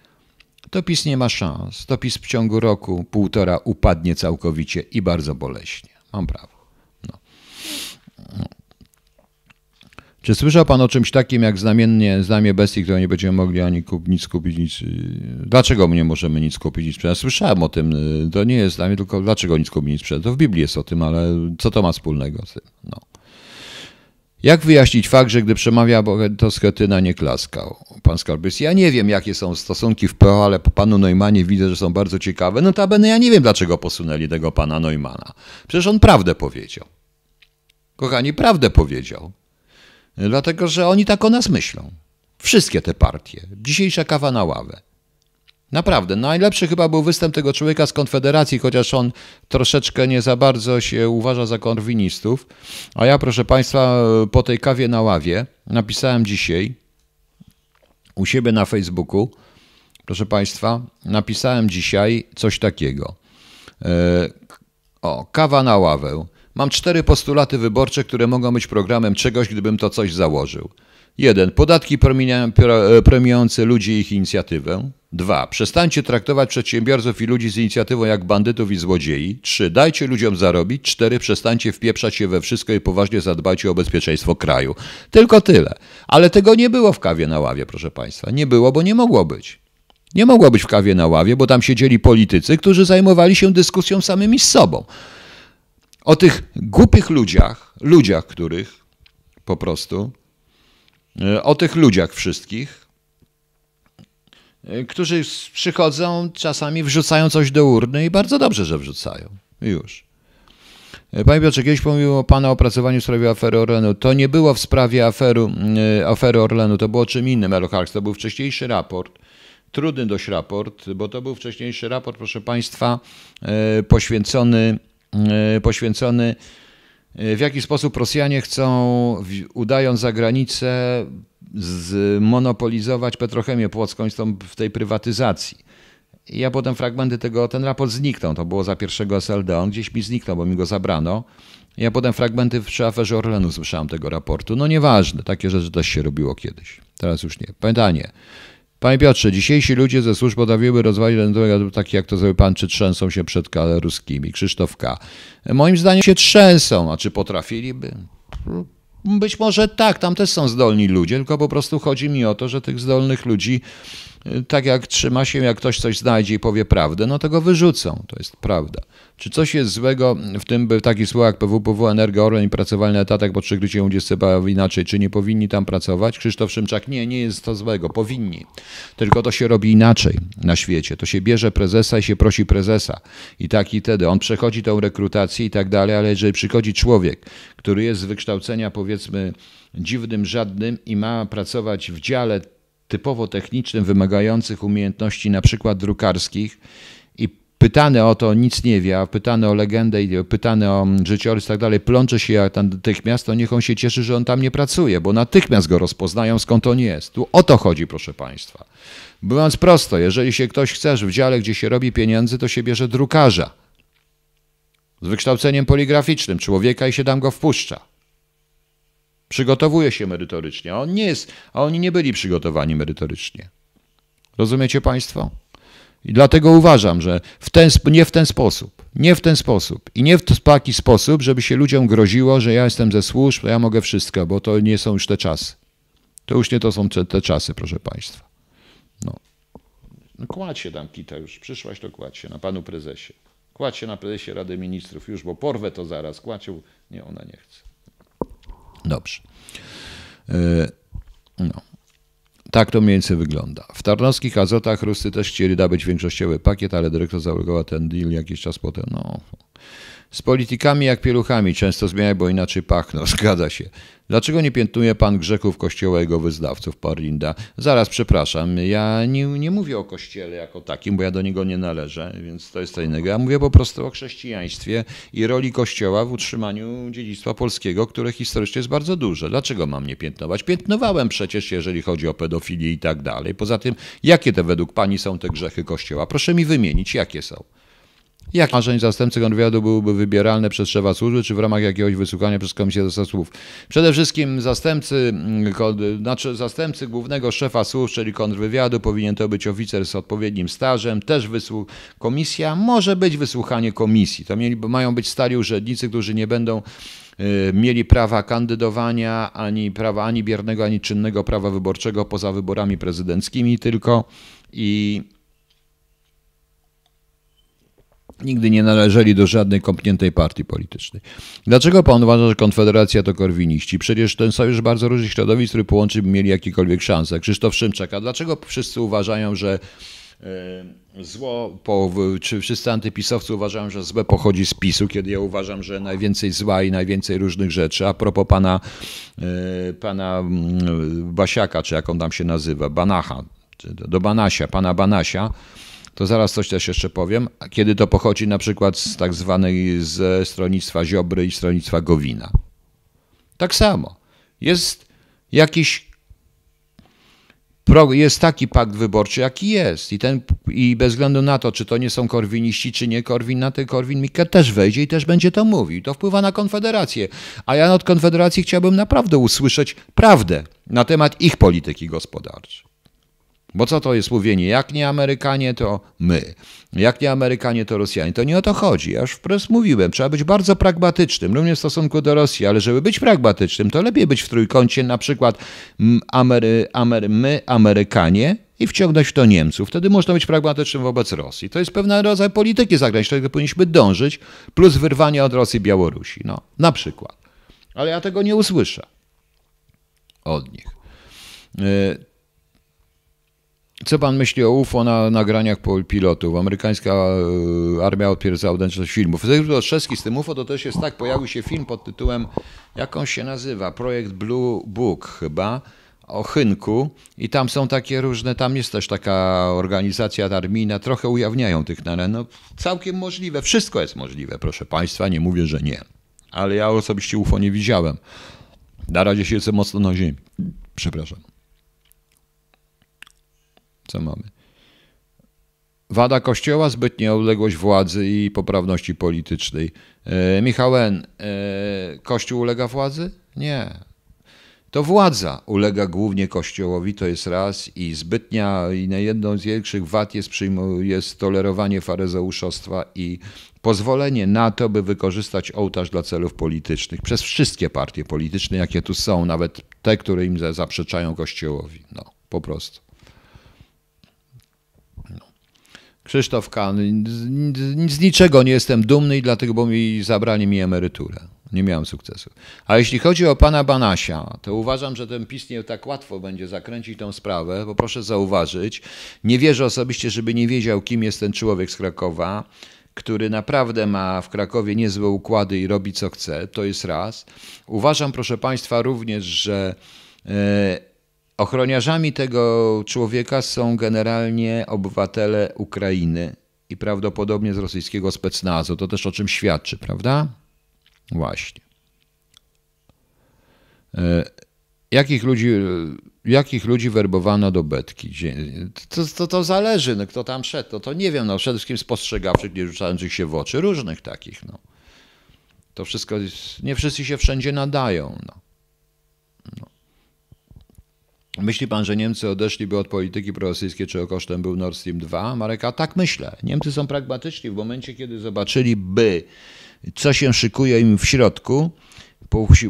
to PiS nie ma szans. To PiS w ciągu roku, półtora upadnie całkowicie i bardzo boleśnie. Mam prawo. No. no. Czy słyszał Pan o czymś takim jak znamiennie, znamie bestii, które nie będziemy mogli ani kup, nic kupić, nic... Y, dlaczego my nie możemy nic kupić, nic sprzedać? Słyszałem o tym, y, to nie jest znamie, tylko dlaczego nic kupić, nic sprzedać? To w Biblii jest o tym, ale co to ma wspólnego z tym? No. Jak wyjaśnić fakt, że gdy przemawia to Schetyna nie klaskał? Pan Skarbys, ja nie wiem, jakie są stosunki w PO, ale po panu Neumanie widzę, że są bardzo ciekawe. No notabene ja nie wiem, dlaczego posunęli tego pana Neumana. Przecież on prawdę powiedział. Kochani, prawdę powiedział. Dlatego, że oni tak o nas myślą. Wszystkie te partie. Dzisiejsza kawa na ławę. Naprawdę, najlepszy chyba był występ tego człowieka z Konfederacji, chociaż on troszeczkę nie za bardzo się uważa za konwinistów. A ja, proszę Państwa, po tej kawie na ławie napisałem dzisiaj u siebie na Facebooku, proszę Państwa, napisałem dzisiaj coś takiego. E, o, kawa na ławę. Mam cztery postulaty wyborcze, które mogą być programem czegoś, gdybym to coś założył. 1. Podatki e, premiujące ludzi i ich inicjatywę. 2. Przestańcie traktować przedsiębiorców i ludzi z inicjatywą jak bandytów i złodziei. 3. Dajcie ludziom zarobić. 4. Przestańcie wpieprzać się we wszystko i poważnie zadbajcie o bezpieczeństwo kraju. Tylko tyle. Ale tego nie było w kawie na ławie, proszę Państwa. Nie było, bo nie mogło być. Nie mogło być w kawie na ławie, bo tam siedzieli politycy, którzy zajmowali się dyskusją samymi z sobą o tych głupich ludziach, ludziach których po prostu, e, o tych ludziach wszystkich, e, którzy przychodzą, czasami wrzucają coś do urny i bardzo dobrze, że wrzucają. Już. E, Panie Piotrze, kiedyś pomówił o Pana opracowaniu w sprawie afery Orlenu. To nie było w sprawie aferu, afery Orlenu, to było czym innym, Eloharks. To był wcześniejszy raport, trudny dość raport, bo to był wcześniejszy raport, proszę Państwa, poświęcony E, poświęcony e, w jaki sposób Rosjanie chcą, udając za granicę, zmonopolizować petrochemię płocką w tej prywatyzacji. ja potem fragmenty tego, ten raport zniknął, to było za pierwszego SLD, on gdzieś mi zniknął, bo mi go zabrano. Ja potem fragmenty przy aferze Orlenu słyszałem tego raportu. No nieważne, takie rzeczy też się robiło kiedyś. Teraz już nie. Pytanie, Panie Piotrze, dzisiejsi ludzie ze służb podawiły rozwali lądowego, tak jak to zrobił pan, czy trzęsą się przed ruskimi. Krzysztof K. Moim zdaniem się trzęsą, a czy potrafiliby? Być może tak, tam też są zdolni ludzie, tylko po prostu chodzi mi o to, że tych zdolnych ludzi Y, tak jak trzyma się, jak ktoś coś znajdzie i powie prawdę, no to go wyrzucą. To jest prawda. Czy coś jest złego w tym, by taki spółek PWPW Energia Orlen i pracowali na etatach pod przykryciem udzielnictwa inaczej? Czy nie powinni tam pracować? Krzysztof Szymczak, nie, nie jest to złego. Powinni. Tylko to się robi inaczej na świecie. To się bierze prezesa i się prosi prezesa. I tak i wtedy. On przechodzi tą rekrutację i tak dalej, ale jeżeli przychodzi człowiek, który jest z wykształcenia powiedzmy dziwnym, żadnym i ma pracować w dziale typowo technicznym, wymagających umiejętności na przykład drukarskich i pytany o to nic nie wie, a pytany o legendę, pytany o życiorys i tak dalej, plącze się jak natychmiast, to niech on się cieszy, że on tam nie pracuje, bo natychmiast go rozpoznają, skąd on jest. Tu o to chodzi, proszę Państwa. Mówiąc prosto, jeżeli się ktoś chcesz w dziale, gdzie się robi pieniędzy, to się bierze drukarza z wykształceniem poligraficznym człowieka i się tam go wpuszcza. Przygotowuje się merytorycznie, a on nie jest, a oni nie byli przygotowani merytorycznie. Rozumiecie Państwo? I dlatego uważam, że w ten, nie w ten sposób, nie w ten sposób i nie w taki sposób, żeby się ludziom groziło, że ja jestem ze służb, ja mogę wszystko, bo to nie są już te czasy. To już nie to są te, te czasy, proszę Państwa. No. no kładź się tam, Kita, już przyszłaś, to kładź się na Panu Prezesie. Kładź się na Prezesie Rady Ministrów już, bo porwę to zaraz, kładź się. Nie, ona nie chce. Dobrze. E, no. Tak to mniej więcej wygląda. W tarnowskich azotach Ruscy też chcieli dać większościowy pakiet, ale dyrektor załegował ten deal jakiś czas potem. No, z politykami jak pieluchami, często zmieniaj, bo inaczej pachną, zgadza się. Dlaczego nie piętnuje pan grzechów kościoła jego wyznawców, Paulinda? Zaraz, przepraszam, ja nie, nie mówię o kościele jako takim, bo ja do niego nie należę, więc to jest co innego. Ja mówię po prostu o chrześcijaństwie i roli kościoła w utrzymaniu dziedzictwa polskiego, które historycznie jest bardzo duże. Dlaczego mam nie piętnować? Piętnowałem przecież, jeżeli chodzi o pedofilię i tak dalej. Poza tym, jakie te według pani są te grzechy kościoła? Proszę mi wymienić, jakie są. Jak narzędź zastępcy kontrwywiadu byłby wybieralny przez szefa służby, czy w ramach jakiegoś wysłuchania przez Komisję do Słów? Przede wszystkim zastępcy, mm, znaczy zastępcy głównego szefa służb, czyli kontrwywiadu, powinien to być oficer z odpowiednim stażem, też wysłuch... komisja, może być wysłuchanie komisji. To mieli, mają być stali urzędnicy, którzy nie będą y, mieli prawa kandydowania, ani prawa ani biernego, ani czynnego prawa wyborczego poza wyborami prezydenckimi tylko i Nigdy nie należeli do żadnej kompniętej partii politycznej. Dlaczego pan uważa, że Konfederacja to korwiniści? Przecież ten sojusz bardzo różnych środowisk, który połączy, by mieli jakiekolwiek szanse. Krzysztof Szymczak, a dlaczego wszyscy uważają, że e, zło, po, czy wszyscy antypisowcy uważają, że złe pochodzi z PiSu, kiedy ja uważam, że najwięcej zła i najwięcej różnych rzeczy. A propos pana, e, pana mm, Basiaka, czy jak on tam się nazywa, Banacha, do Banasia, pana Banasia, to zaraz coś też jeszcze powiem, a kiedy to pochodzi na przykład z tak zwanej ze stronnictwa Ziobry i stronnictwa Gowina. Tak samo. Jest jakiś jest taki pakt wyborczy, jaki jest. I, ten, I bez względu na to, czy to nie są korwiniści, czy nie Korwin, na ten Korwin Mikke też wejdzie i też będzie to mówił. To wpływa na Konfederację. A ja od Konfederacji chciałbym naprawdę usłyszeć prawdę na temat ich polityki gospodarczej. Bo co to jest mówienie, jak nie Amerykanie, to my, jak nie Amerykanie, to Rosjanie. To nie o to chodzi. Ja już wprost mówiłem, trzeba być bardzo pragmatycznym, również w stosunku do Rosji, ale żeby być pragmatycznym, to lepiej być w trójkącie, na przykład Amery, Amery, my, Amerykanie, i wciągnąć w to Niemców. Wtedy można być pragmatycznym wobec Rosji. To jest pewien rodzaj polityki zagranicznej, do której powinniśmy dążyć, plus wyrwanie od Rosji Białorusi, no, na przykład. Ale ja tego nie usłyszę od nich. Y, co pan myśli o UFO na nagraniach pilotów? Amerykańska e, armia odpierdzała autentyczność filmów. Zresztą Trzeski z tym UFO to też jest tak. Pojawił się film pod tytułem, jak on się nazywa? Projekt Blue Book chyba, o Chynku. I tam są takie różne, tam jest też taka organizacja armijna, trochę ujawniają tych naren. E no, całkiem możliwe, wszystko jest możliwe, proszę państwa, nie mówię, że nie. Ale ja osobiście UFO nie widziałem. Na razie siedzę mocno na ziemi. Przepraszam co mamy. Wada Kościoła, zbytnia odległość władzy i poprawności politycznej. E, Michał N., e, Kościół ulega władzy? Nie. To władza ulega głównie Kościołowi, to jest raz, i zbytnia, i na jedną z większych wad jest, jest tolerowanie faryzeuszostwa i pozwolenie na to, by wykorzystać ołtarz dla celów politycznych przez wszystkie partie polityczne, jakie tu są, nawet te, które im zaprzeczają Kościołowi. No, po prostu. Krzysztof Kahn, z niczego nie jestem dumny i dlatego, bo mi zabrali mi emeryturę. Nie miałem sukcesu. A jeśli chodzi o pana Banasia, to uważam, że ten PiS nie tak łatwo będzie zakręcić tą sprawę, bo proszę zauważyć, nie wierzę osobiście, żeby nie wiedział, kim jest ten człowiek z Krakowa, który naprawdę ma w Krakowie niezłe układy i robi co chce, to jest raz. Uważam, proszę państwa, również, że e, Ochroniarzami tego człowieka są generalnie obywatele Ukrainy i prawdopodobnie z rosyjskiego specnazu. To też o czym świadczy, prawda? Właśnie. E, jakich ludzi, e, jakich ludzi werbowano do betki? To, to, to zależy, no, kto tam szedł. To, to nie wiem, no, przede wszystkim spostrzegawczych, nie rzucających się w oczy, różnych takich. No. To wszystko, nie wszyscy się wszędzie nadają. No. Myśli pan, że Niemcy odeszliby od polityki prorosyjskiej, o kosztem był Nord Stream 2? Marek, a tak myślę. Niemcy są pragmatyczni. W momencie, kiedy zobaczyliby, co się szykuje im w środku,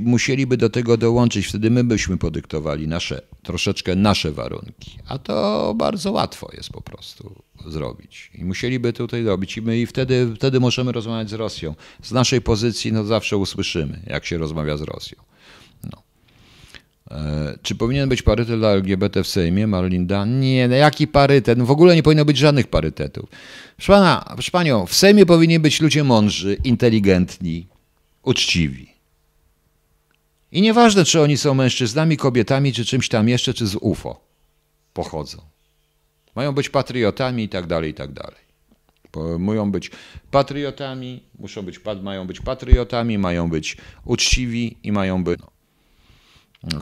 musieliby do tego dołączyć. Wtedy my byśmy podyktowali nasze, troszeczkę nasze warunki. A to bardzo łatwo jest po prostu zrobić. I musieliby tutaj robić. I my i wtedy, wtedy możemy rozmawiać z Rosją. Z naszej pozycji no zawsze usłyszymy, jak się rozmawia z Rosją. E, czy powinien być parytet dla LGBT w Sejmie? Marlinda, nie, no jaki parytet? w ogóle nie powinno być żadnych parytetów. Proszę, pana, proszę panią, w Sejmie powinni być ludzie mądrzy, inteligentni, uczciwi. I nieważne, czy oni są mężczyznami, kobietami, czy czymś tam jeszcze, czy z UFO pochodzą. Mają być patriotami i tak dalej, i tak dalej. Mają być patriotami, muszą być, mają być patriotami, mają być uczciwi i mają być... No.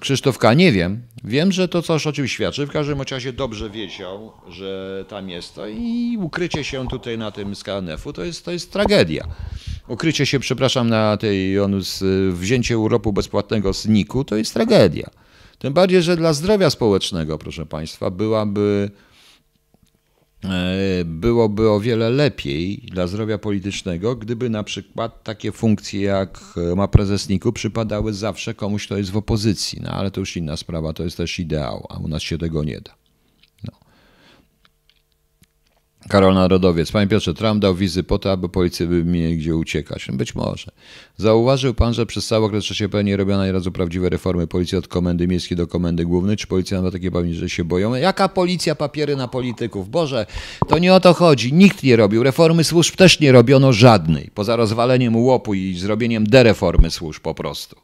Krzysztofka, nie wiem. Wiem, że to coś o czym świadczy. W każdym razie dobrze wiedział, że tam jest to i ukrycie się tutaj na tym skanefu, to jest, to jest tragedia. Ukrycie się, przepraszam, na tej onus, wzięcie urlopu bezpłatnego z niku, u to jest tragedia. Tym bardziej, że dla zdrowia społecznego, proszę Państwa, byłaby E, byłoby o wiele lepiej dla zdrowia politycznego, gdyby na przykład takie funkcje jak e, ma prezesniku przypadały zawsze komuś, kto jest w opozycji. No ale to już inna sprawa, to jest też ideał, a u nas się tego nie da. Karol Narodowiec. Panie Piotrze, Trump dał wizy po to, aby policja by mieli gdzie uciekać. No być może. Zauważył pan, że przez cały okres czasie pełni robiono najrazu prawdziwe reformy policji od komendy miejskiej do komendy głównej. Czy policja ma takie pamięć, że się boją? Jaka policja papiery na polityków? Boże, to nie o to chodzi. Nikt nie robił. Reformy służb też nie robiono żadnej. Poza rozwaleniem łopu i zrobieniem dereformy służb po prostu.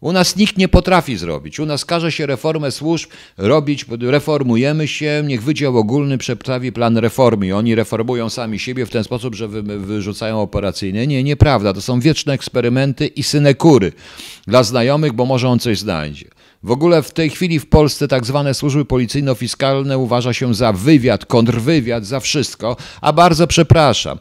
U nas nikt nie potrafi zrobić. U nas każe się reformę służb robić, reformujemy się, niech Wydział Ogólny przeprawi plan reformy. Oni reformują sami siebie w ten sposób, że wy, wyrzucają operacyjne. Nie, nieprawda. To są wieczne eksperymenty i synekury dla znajomych, bo może on coś znajdzie. W ogóle w tej chwili w Polsce tak zwane służby policyjno-fiskalne uważa się za wywiad, kontrwywiad, za wszystko, a bardzo przepraszam.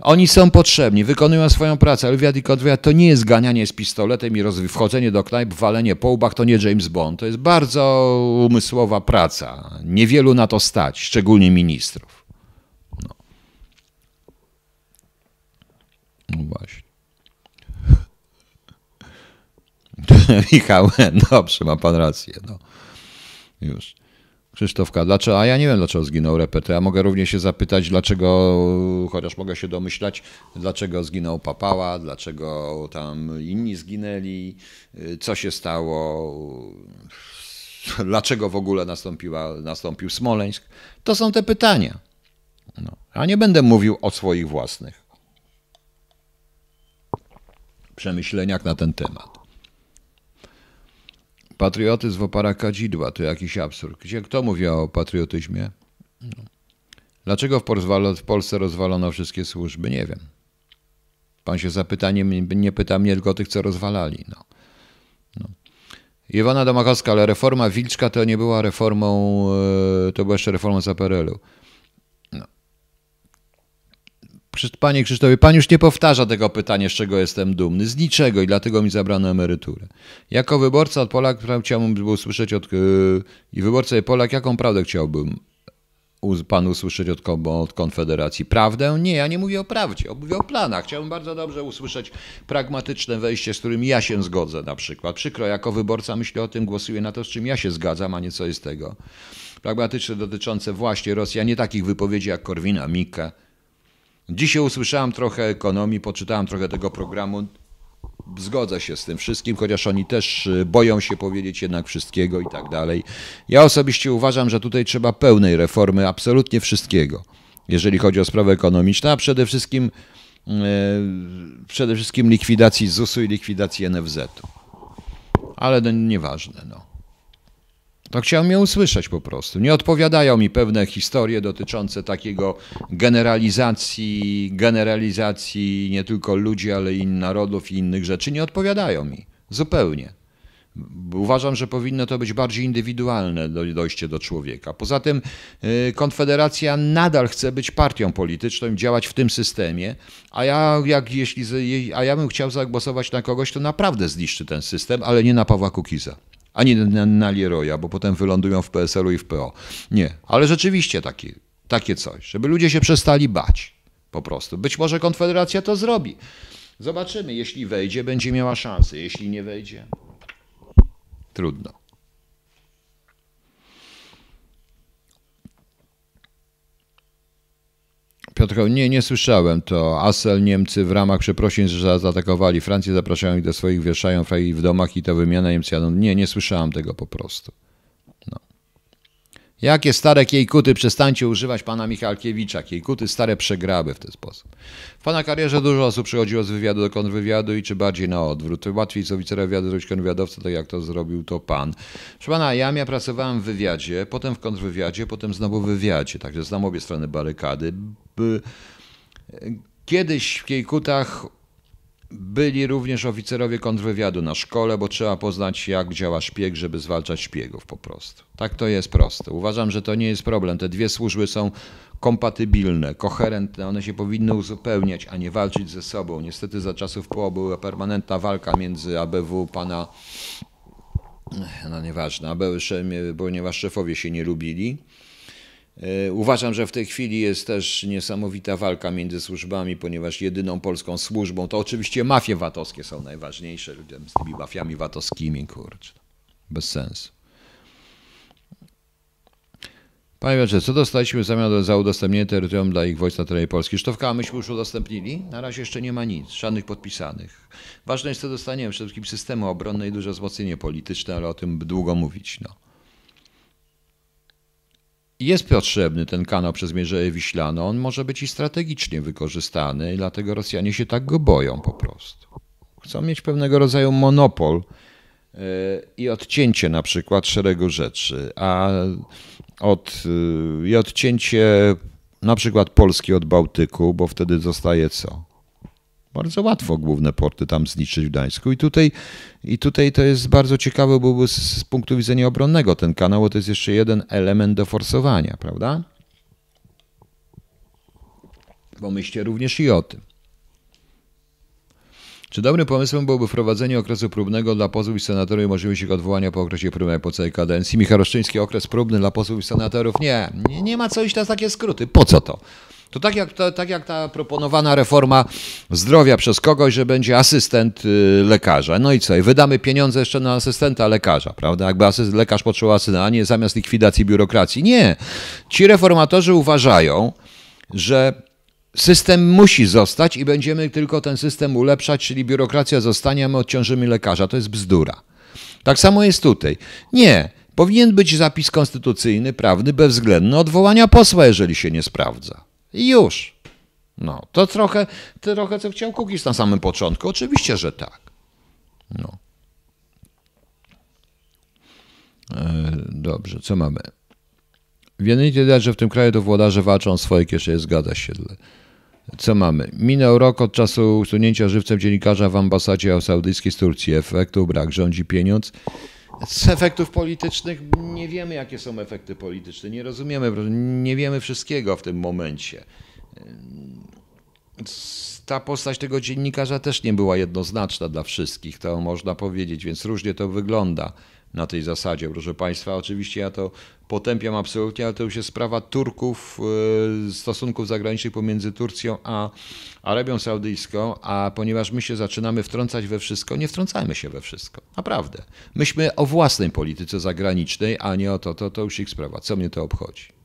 Oni są potrzebni, wykonują swoją pracę. Wywiad i kontrwywiad to nie jest ganianie z pistoletem i wchodzenie do knajp, walenie po łbach, to nie James Bond. To jest bardzo umysłowa praca. Niewielu na to stać, szczególnie ministrów. No, no właśnie. Michał, dobrze, ma pan rację. No. Już. Krzysztof K. Dlaczego? A ja nie wiem, dlaczego zginął Repet. Ja mogę również się zapytać, dlaczego, chociaż mogę się domyślać, dlaczego zginął Papała, dlaczego tam inni zginęli, y, co się stało, y, dlaczego w ogóle nastąpiła, nastąpił Smoleńsk. To są te pytania. No. A nie będę mówił o swoich własnych przemyśleniach na ten temat. Patriotyzm w oparach kadzidła to jakiś absurd. Gdzie, kto mówi o patriotyzmie? No. Dlaczego w Polsce rozwalono wszystkie służby? Nie wiem. Pan się zapyta, nie, nie pyta mnie, tylko tych, co rozwalali. No. No. ale reforma Wilczka to nie była reformą, e, to była jeszcze reforma z APRL-u. Panie Krzysztofie, pan już nie powtarza tego pytania, z czego jestem dumny. Z niczego i dlatego mi zabrano emeryturę. Jako wyborca od Polak chciałbym usłyszeć od... Yy, I wyborca i Polak, jaką prawdę chciałbym pan usłyszeć od, od, Konfederacji. Prawdę? Nie, ja nie mówię o prawdzie, mówię o planach. Chciałbym bardzo dobrze usłyszeć pragmatyczne wejście, z którym ja się zgodzę na przykład. Przykro, jako wyborca myślę o tym, głosuję na to, z czym ja się zgadzam, a nie co jest tego. Pragmatyczne dotyczące właśnie Rosji, a nie takich wypowiedzi jak korwina Mika. Dzisiaj usłyszałem trochę ekonomii, poczytałem trochę tego programu. Zgodzę się z tym wszystkim, chociaż oni też y, boją się powiedzieć jednak wszystkiego i tak dalej. Ja osobiście uważam, że tutaj trzeba pełnej reformy absolutnie wszystkiego, jeżeli chodzi o sprawy ekonomiczne, a przede wszystkim, y, przede wszystkim likwidacji ZUS-u i likwidacji NFZ-u. Ale no, nieważne. No. To chciałem je usłyszeć po prostu. Nie odpowiadają mi pewne historie dotyczące takiego generalizacji, generalizacji nie tylko ludzi, ale i narodów i innych rzeczy. Nie odpowiadają mi zupełnie. Uważam, że powinno to być bardziej indywidualne dojście do człowieka. Poza tym y, Konfederacja nadal chce być partią polityczną, działać w tym systemie, a ja, jak, jeśli, a ja bym chciał zagłosować na kogoś, to naprawdę zniszczy ten system, ale nie na Pawła Kukiza. Ani na, na Leroya, bo potem wylądują w PSL-u i w PO. Nie, ale rzeczywiście takie, takie coś, żeby ludzie się przestali bać po prostu. Być może Konfederacja to zrobi. Zobaczymy, jeśli wejdzie, będzie miała szansę, jeśli nie wejdzie, trudno. Piotrko, nie, nie słyszałem to. Asel Niemcy w ramach przeprosin, że zaatakowali Francję, zapraszają ich do swoich, wieszają w domach i to wymiana Niemcy. Nie, nie słyszałem tego po prostu. Jakie stare kiejkuty, przestańcie używać pana Michalkiewicza. Kiejkuty, stare przegrały w ten sposób. W pana karierze dużo osób przychodziło z wywiadu do kontrwywiadu i czy bardziej na odwrót. Łatwiej z oficera wywiadu zrobić kontrwywiadowca, tak jak to zrobił to pan. Proszę pana, ja, ja pracowałem w wywiadzie, potem w kontrwywiadzie, potem znowu w wywiadzie, także znam obie strony barykady. E, kiedyś w Kiejkutach byli również oficerowie kontrwywiadu na szkole, bo trzeba poznać, jak działa szpieg, żeby zwalczać szpiegów po prostu. Tak to jest proste. Uważam, że to nie jest problem. Te dwie służby są kompatybilne, koherentne, one się powinny uzupełniać, a nie walczyć ze sobą. Niestety za czasów PO była permanentna walka między ABW, pana, no nieważne, ABW, ponieważ szefowie się nie lubili E, uważam, że w tej chwili jest też niesamowita walka między służbami, ponieważ jedyną polską służbą to oczywiście mafie VAT-owskie są najważniejsze. Ludzie z tymi mafiami VAT-owskimi, kurczę, bez sensu. Panie Wiotrze, co dostaliśmy w zamian za udostępnienie terytorium dla ich wojska na terenie Polski? Sztowka, myśmy już udostępnili? Na razie jeszcze nie ma nic, żadnych podpisanych. Ważne jest, co dostaniemy, przede wszystkim systemu obronne i duże wzmocnienie polityczne, ale o tym długo mówić. No jest potrzebny ten kanał przez Mierzeję Wiślaną. On może być i strategicznie wykorzystany, i dlatego Rosjanie się tak go boją po prostu. Chcą mieć pewnego rodzaju monopol e, i odcięcie na przykład szeregu rzeczy, a od, e, i odcięcie na przykład Polski od Bałtyku, bo wtedy zostaje co? bardzo łatwo główne porty tam zniszczyć w Gdańsku. I tutaj, i tutaj to jest bardzo ciekawe, byłoby z, z punktu widzenia obronnego ten kanał, bo to jest jeszcze jeden element do forsowania, prawda? Pomyślcie również i o tym. Czy dobrym pomysłem byłoby wprowadzenie okresu próbnego dla posłów i senatorów i możliwość ich odwołania po okresie próbnej po całej kadencji? Michał Roszczyński, okres próbny dla posłów i senatorów? Nie, nie, nie ma co iść na takie skróty. Po co to? To tak jak, to, tak jak ta proponowana reforma zdrowia przez kogoś, że będzie asystent y, lekarza. No i co? I wydamy pieniądze jeszcze na asystenta lekarza, prawda? Jakby asyst, lekarz potrzebował asystenta, a nie zamiast likwidacji biurokracji. Nie. Ci reformatorzy uważają, że System musi zostać i będziemy tylko ten system ulepszać, czyli biurokracja zostanie, a my odciążymy lekarza. To jest bzdura. Tak samo jest tutaj. Nie, powinien być zapis konstytucyjny, prawny, bezwzględny odwołania posła, jeżeli się nie sprawdza. I już. No, to trochę, trochę co chciał Kukiz na samym początku. Oczywiście, że tak. No. E, dobrze, co mamy? W jednej widać, że w tym kraju to włodarze walczą o swoje kieszenie, zgadza się. Co mamy? Minął rok od czasu usunięcia żywcem dziennikarza w ambasadzie saudyjskiej z Turcji. Efektu brak. Rządzi pieniądz z efektów politycznych nie wiemy, jakie są efekty polityczne, nie rozumiemy, nie wiemy wszystkiego w tym momencie. Ta postać tego dziennikarza też nie była jednoznaczna dla wszystkich, to można powiedzieć, więc różnie to wygląda na tej zasadzie, proszę Państwa. Oczywiście ja to potępiam absolutnie, ale to już jest sprawa Turków, e, stosunków zagranicznych pomiędzy Turcją a Arabią Saudyjską, a ponieważ my się zaczynamy wtrącać we wszystko, nie wtrącajmy się we wszystko, naprawdę. Myśmy o własnej polityce zagranicznej, a nie o to, to, to już ich sprawa. Co mnie to obchodzi?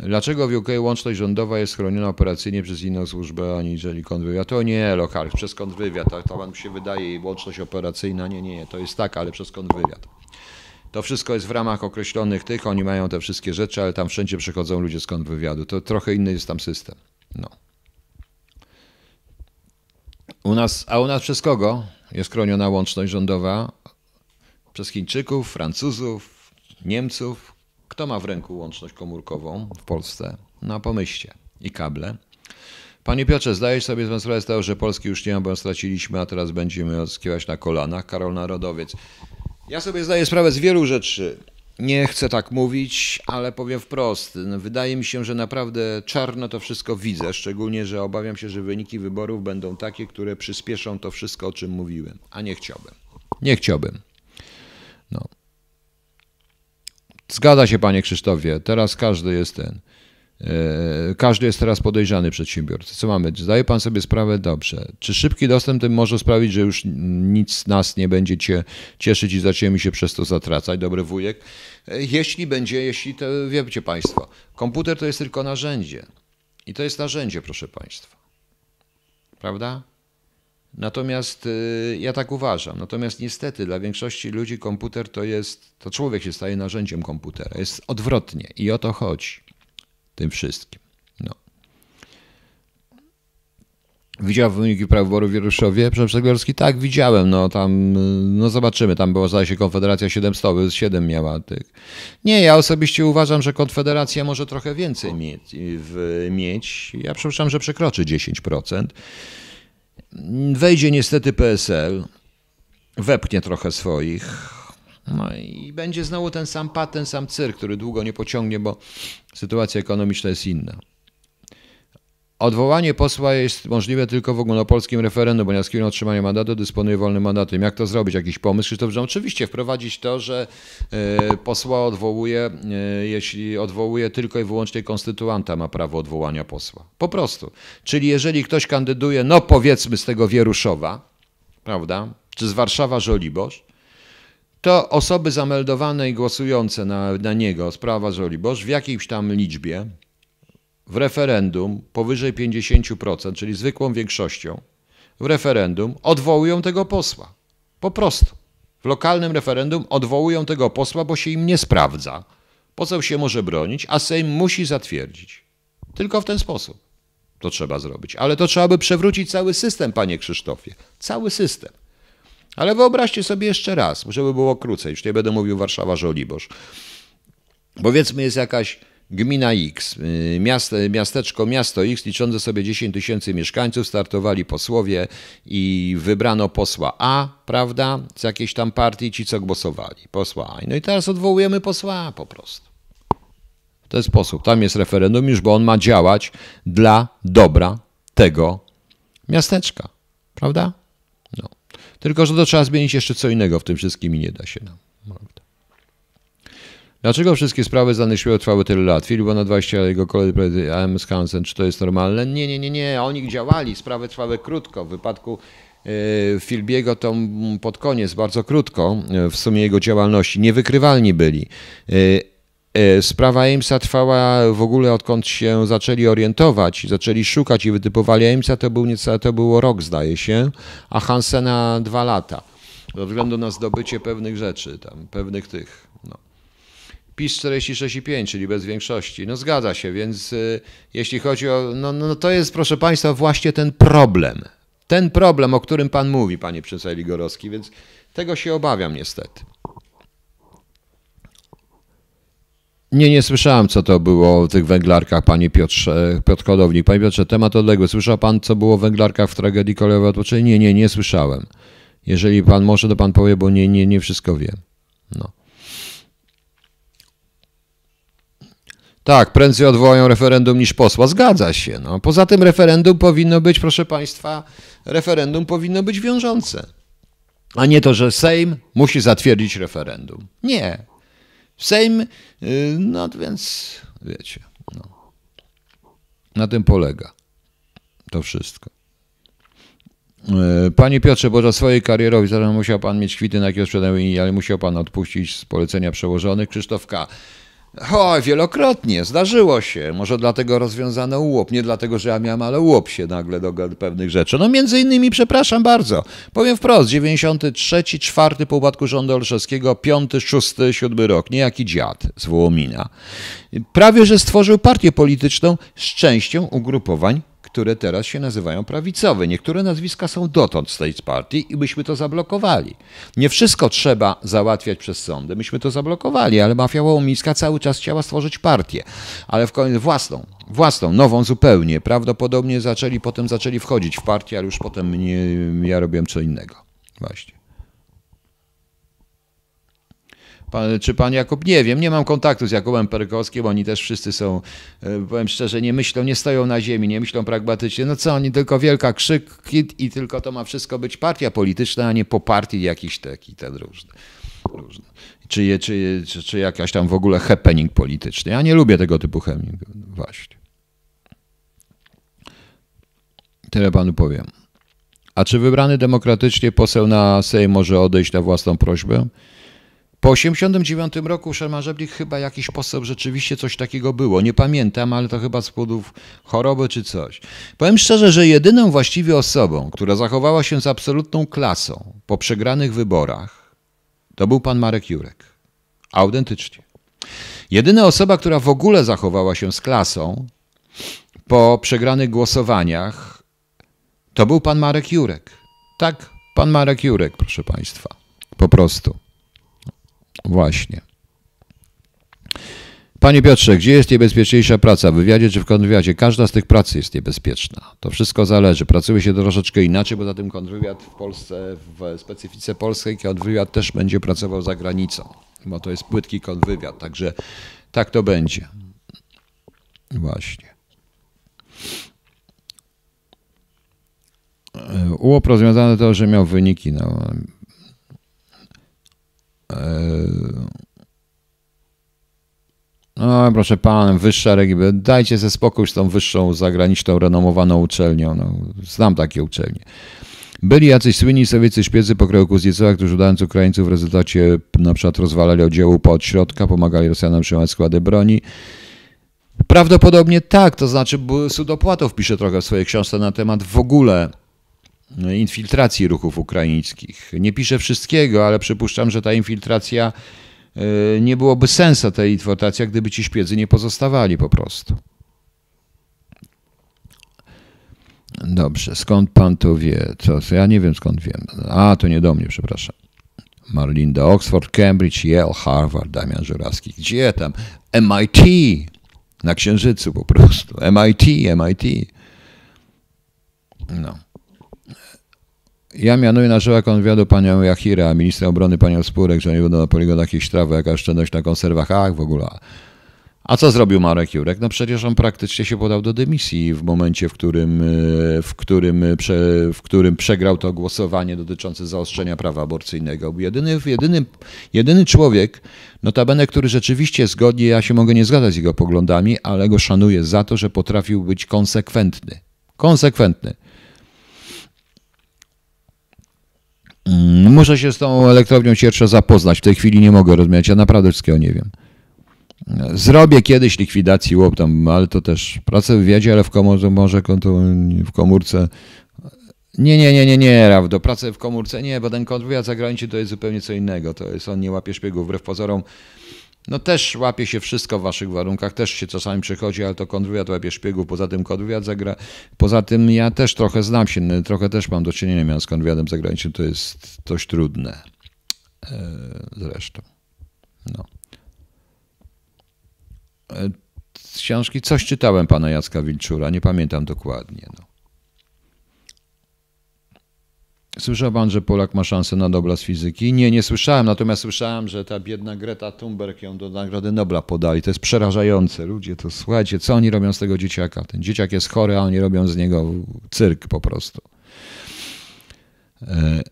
Dlaczego w UK łączność rządowa jest chroniona operacyjnie przez inną służbę aniżeli kontrwywiad? To nie, lokal, przez kontrwywiad. To, wam się wydaje łączność operacyjna. Nie, nie, nie, to jest tak, ale przez kontrwywiad. To wszystko jest w ramach określonych tych, oni mają te wszystkie rzeczy, ale tam wszędzie przychodzą ludzie z kontrwywiadu. To trochę inny jest tam system. No. U nas, a u nas przez kogo jest chroniona łączność rządowa? Przez Chińczyków, Francuzów, Niemców, kto ma w ręku łączność komórkową w Polsce? No pomyślcie. I kable. Panie Piotrze, zdajesz sobie sprawę z tego, że Polski już nie ma, bo straciliśmy, a teraz będziemy odskiewać na kolanach. Karol Narodowiec. Ja sobie zdaję sprawę z wielu rzeczy. Nie chcę tak mówić, ale powiem wprost. No, wydaje mi się, że naprawdę czarno to wszystko widzę, szczególnie, że obawiam się, że wyniki wyborów będą takie, które przyspieszą to wszystko, o czym mówiłem, a nie chciałbym. Nie chciałbym. No. Zgadza się, panie Krzysztofie, teraz każdy jest ten. E, każdy jest teraz podejrzany przedsiębiorca. Co mamy? Zdaje pan sobie sprawę? Dobrze. Czy szybki dostęp tym może sprawić, że już nic nas nie będzie cię cieszyć i zaczniemy się przez to zatracać? Dobry wujek. E, jeśli będzie, jeśli to wiecie państwo, komputer to jest tylko narzędzie. I to jest narzędzie, proszę państwa. Prawda? Natomiast y, ja tak uważam. Natomiast niestety dla większości ludzi komputer to jest, to człowiek się staje narzędziem komputera. Jest odwrotnie i o to chodzi tym wszystkim. No. Widział wyniki prawyborów w Wieruszowie? Przegorski? Tak, widziałem. No tam, y, no zobaczymy. Tam była, zdaje się, Konfederacja 700, 7 miała tych. Nie, ja osobiście uważam, że Konfederacja może trochę więcej mieć. W, mieć. Ja przypuszczam, że przekroczy 10%. Wejdzie niestety PSL, wepchnie trochę swoich, no i będzie znowu ten sam pat, ten sam cyr, który długo nie pociągnie, bo sytuacja ekonomiczna jest inna. Odwołanie posła jest możliwe tylko w ogólnopolskim referendum, ponieważ kierunek otrzymania mandatu dysponuje wolnym mandatem. Jak to zrobić? Jakiś pomysł? to brzmi? oczywiście wprowadzić to, że e, posła odwołuje, e, jeśli odwołuje tylko i wyłącznie konstytuanta ma prawo odwołania posła. Po prostu. Czyli jeżeli ktoś kandyduje, no powiedzmy z tego Wieruszowa, prawda, czy z Warszawa Żoliborz, to osoby zameldowane i głosujące na, na niego z prawa Żoliborz w jakiejś tam liczbie, w referendum powyżej 50%, czyli zwykłą większością, w referendum odwołują tego posła. Po prostu. W lokalnym referendum odwołują tego posła, bo się im nie sprawdza. Poseł się może bronić, a Sejm musi zatwierdzić. Tylko w ten sposób to trzeba zrobić. Ale to trzeba by przewrócić cały system, panie Krzysztofie. Cały system. Ale wyobraźcie sobie jeszcze raz, żeby było krócej, już nie będę mówił Warszawa-Żoliborz. Powiedzmy jest jakaś Gmina X, y, miasteczko, miasto X liczące sobie 10 tysięcy mieszkańców, startowali posłowie i wybrano posła A, prawda, z jakiejś tam partii, ci co głosowali, posła A. No i teraz odwołujemy posła A po prostu. W ten sposób, tam jest referendum już, bo on ma działać dla dobra tego miasteczka, prawda? No. Tylko, że to trzeba zmienić jeszcze co innego w tym wszystkim i nie da się nam. Dlaczego wszystkie sprawy z danych trwały tyle lat? Filip na 20, ale jego koledzy AM Skansen, czy to jest normalne? Nie, nie, nie, nie, oni działali, sprawy trwały krótko. W wypadku e, Filbiego to pod koniec, bardzo krótko, e, w sumie jego działalności, niewykrywalni byli. E, sprawa Amesa trwała w ogóle odkąd się zaczęli orientować, zaczęli szukać i wytypowali Amesa, to, był nieco, to było rok zdaje się, a Hansena dwa lata. Ze względu na zdobycie pewnych rzeczy, tam, pewnych tych PiS 46,5, czyli bez większości. No zgadza się, więc y, jeśli chodzi o. No, no, no to jest, proszę Państwa, właśnie ten problem. Ten problem, o którym Pan mówi, Panie Przewodniczący Ligorowski, więc tego się obawiam niestety. Nie, nie słyszałem, co to było o tych węglarkach, panie Piotrze, Piotr Kodownik. Panie Piotrze, temat odległy. Słyszał pan, co było o węglarkach w tragedii kolejowej odpoczynku? Nie, nie, nie słyszałem. Jeżeli pan może, to pan powie, bo nie, nie, nie wszystko wiem. No. Tak, prędzej odwołają referendum niż posła. Zgadza się. No. Poza tym referendum powinno być, proszę Państwa, referendum powinno być wiążące. A nie to, że Sejm musi zatwierdzić referendum. Nie. Sejm, y, no więc wiecie, no. na tym polega to wszystko. Y, panie Piotrze, bo za swojej karierowi zatem musiał pan mieć kwity, na jakie sprzedały, ale musiał pan odpuścić z polecenia przełożonych. Krzysztof K. O, wielokrotnie, zdarzyło się. Może dlatego rozwiązano łop. Nie dlatego, że ja miałem, ale łop się nagle dogadł pewnych rzeczy. No między innymi, przepraszam bardzo, powiem wprost, 93, 4 po upadku rządu olszewskiego, 5, 6, 7 rok, niejaki dziad z Wołomina. Prawie, że stworzył partię polityczną z częścią ugrupowań które teraz się nazywają prawicowe. Niektóre nazwiska są dotąd z tej partii i myśmy to zablokowali. Nie wszystko trzeba załatwiać przez sądy. Myśmy to zablokowali, ale mafia łomińska cały czas chciała stworzyć partię, ale w końcu własną, własną, nową zupełnie. Prawdopodobnie zaczęli, potem zaczęli wchodzić w partię, ale już potem nie, ja robiłem co innego. Właśnie. Pan, czy pan Jakub? Nie wiem, nie mam kontaktu z Jakubem Perkowskim, oni też wszyscy są, e, powiem szczerze, nie myślą, nie stoją na ziemi, nie myślą pragmatycznie. No co, oni tylko wielka krzyk hit i tylko to ma wszystko być partia polityczna, a nie po partii jakiś taki, ten różny. różny. Czy, czy, czy, czy jakaś tam w ogóle happening polityczny. Ja nie lubię tego typu happening, no właśnie. Tyle panu powiem. A czy wybrany demokratycznie poseł na Sejm może odejść na własną prośbę? Po 1989 roku Szelman Żeblik chyba jakiś poseł rzeczywiście coś takiego było. Nie pamiętam, ale to chyba z powodów choroby czy coś. Powiem szczerze, że jedyną właściwie osobą, która zachowała się z absolutną klasą po przegranych wyborach, to był pan Marek Jurek. Autentycznie. Jedyna osoba, która w ogóle zachowała się z klasą po przegranych głosowaniach, to był pan Marek Jurek. Tak, pan Marek Jurek, proszę państwa. Po prostu. Właśnie. Panie Piotrze, gdzie jest niebezpieczniejsza praca? W wywiadzie czy w kontrwywiadzie? Każda z tych prac jest niebezpieczna. To wszystko zależy. Pracuje się troszeczkę inaczej, bo tym kontrwywiad w Polsce, w specyfice polskiej, kontrwywiad też będzie pracował za granicą, bo to jest płytki kontrwywiad, także tak to będzie. Właśnie. Łop rozwiązane to, że miał wyniki. No, Yy. No, proszę pan, wyższa regiby. Dajcie ze spokój z tą wyższą zagraniczną, renomowaną uczelnią. No, znam takie uczelnie. Byli jacyś słynni sowieccy szpiecy pokroju Kuzniecowa, którzy udając Ukraińców w rezultacie na przykład rozwalali oddziału pod środka, pomagali Rosjanom przyjmować składy broni. Prawdopodobnie tak, to znaczy Sudopłatow pisze trochę w swojej książce na temat w ogóle no, infiltracji ruchów ukraińskich. Nie piszę wszystkiego, ale przypuszczam, że ta infiltracja e, nie byłoby sensa tej infiltracji, gdyby ci szpiedzy nie pozostawali po prostu. Dobrze, skąd pan to wie? Co, ja nie wiem skąd wiem. A, to nie do mnie, przepraszam. Marlinda, Oxford, Cambridge, Yale, Harvard, Damian Żurawski. Gdzie tam? MIT! Na Księżycu po prostu. MIT, MIT. No. Ja mianuję na szefach konwiadu panią Jachira, a ministra obrony panią Spurek, że nie będą na poligonach ich trawy, jaka oszczędność na konserwach, ach w ogóle. A co zrobił Marek Jurek? No przecież on praktycznie się podał do dymisji w momencie, w którym, e, w którym, e, prze, w którym przegrał to głosowanie dotyczące zaostrzenia prawa aborcyjnego. Jedyny, jedyny, jedyny człowiek, notabene, który rzeczywiście zgodnie, ja się mogę nie zgadzać z jego poglądami, ale go szanuję za to, że potrafił być konsekwentny. Konsekwentny. Mm, muszę się z tą elektrownią Ciercza zapoznać. W tej chwili nie mogę rozmawiać, ja naprawdę wszystkiego nie wiem. Zrobię kiedyś likwidacji łop tam, ale to też pracę w wywiadzie, ale w komórce, może w komórce. Nie, nie, nie, nie, nie, Raw, do pracy w komórce nie, bo ten kontrwywiad zagraniczny to jest zupełnie co innego. To jest, on nie łapie szpiegów, wbrew pozorom no też łapie się wszystko w waszych warunkach, też się czasami przychodzi, ale to kontrwywiad łapie szpiegów, poza tym kontrwywiad zagra... Poza tym ja też trochę znam się, trochę też mam do czynienia miałem z kontrwywiadem zagranicznym, to jest dość trudne e, zresztą. No. E, z książki coś czytałem pana Jacka Wilczura, nie pamiętam dokładnie. No. Słyszał pan, że Polak ma szansę na Nobla z fizyki? Nie, nie słyszałem, natomiast słyszałem, że ta biedna Greta Thunberg ją do Nagrody Nobla podali. To jest przerażające. Ludzie, to słuchajcie, co oni robią z tego dzieciaka? Ten dzieciak jest chory, a oni robią z niego cyrk po prostu. E,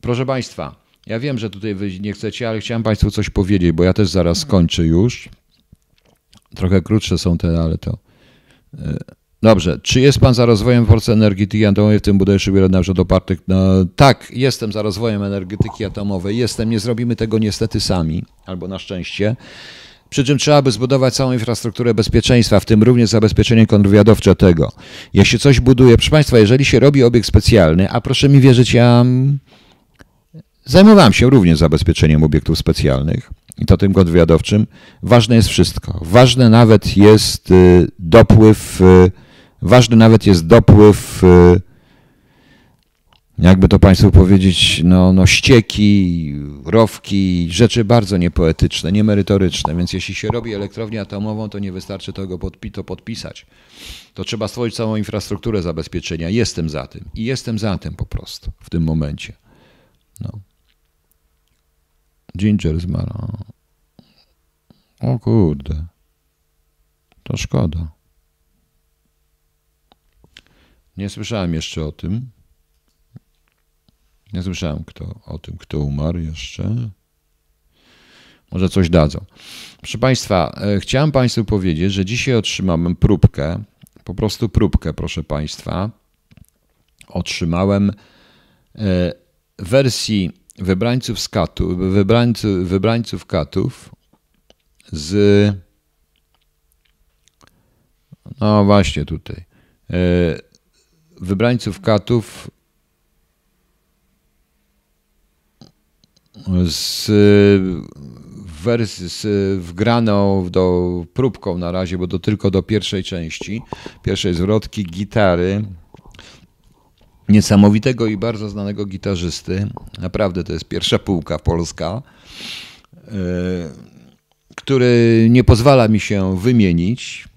proszę państwa, ja wiem, że tutaj wy nie chcecie, ale chciałem państwu coś powiedzieć, bo ja też zaraz skończę już. Trochę krótsze są te, ale to... E, Dobrze. Czy jest Pan za rozwojem Polsce energetyki atomowej, w tym budowniczych biorę na przykład opartych? No, tak, jestem za rozwojem energetyki atomowej. Jestem. Nie zrobimy tego niestety sami, albo na szczęście. Przy czym trzeba by zbudować całą infrastrukturę bezpieczeństwa, w tym również zabezpieczenie kontrwywiadowcze tego. Jeśli coś buduje, proszę Państwa, jeżeli się robi obiekt specjalny, a proszę mi wierzyć, ja mm, zajmowałem się również zabezpieczeniem obiektów specjalnych i to tym kontrwywiadowczym, ważne jest wszystko. Ważne nawet jest y, dopływ y, Ważny nawet jest dopływ, y, jakby to Państwu powiedzieć, no, no ścieki, rowki, rzeczy bardzo niepoetyczne, niemerytoryczne. Więc jeśli się robi elektrownię atomową, to nie wystarczy tego podpi to podpisać. To trzeba stworzyć całą infrastrukturę zabezpieczenia. Jestem za tym i jestem za tym po prostu w tym momencie. No. Ginger zmarł. O kurde. To szkoda. Nie słyszałem jeszcze o tym. Nie słyszałem kto, o tym, kto umarł jeszcze. Może coś dadzą. Proszę Państwa, e, chciałem Państwu powiedzieć, że dzisiaj otrzymałem próbkę, po prostu próbkę, proszę Państwa. Otrzymałem e, wersji wybrańców, skatu, wybrańcy, wybrańców katów z. No właśnie tutaj. E, wybrańców katów z wersji z wgraną do próbką na razie, bo to tylko do pierwszej części, pierwszej zwrotki gitary niesamowitego i bardzo znanego gitarzysty. Naprawdę to jest pierwsza półka polska, e, który nie pozwala mi się wymienić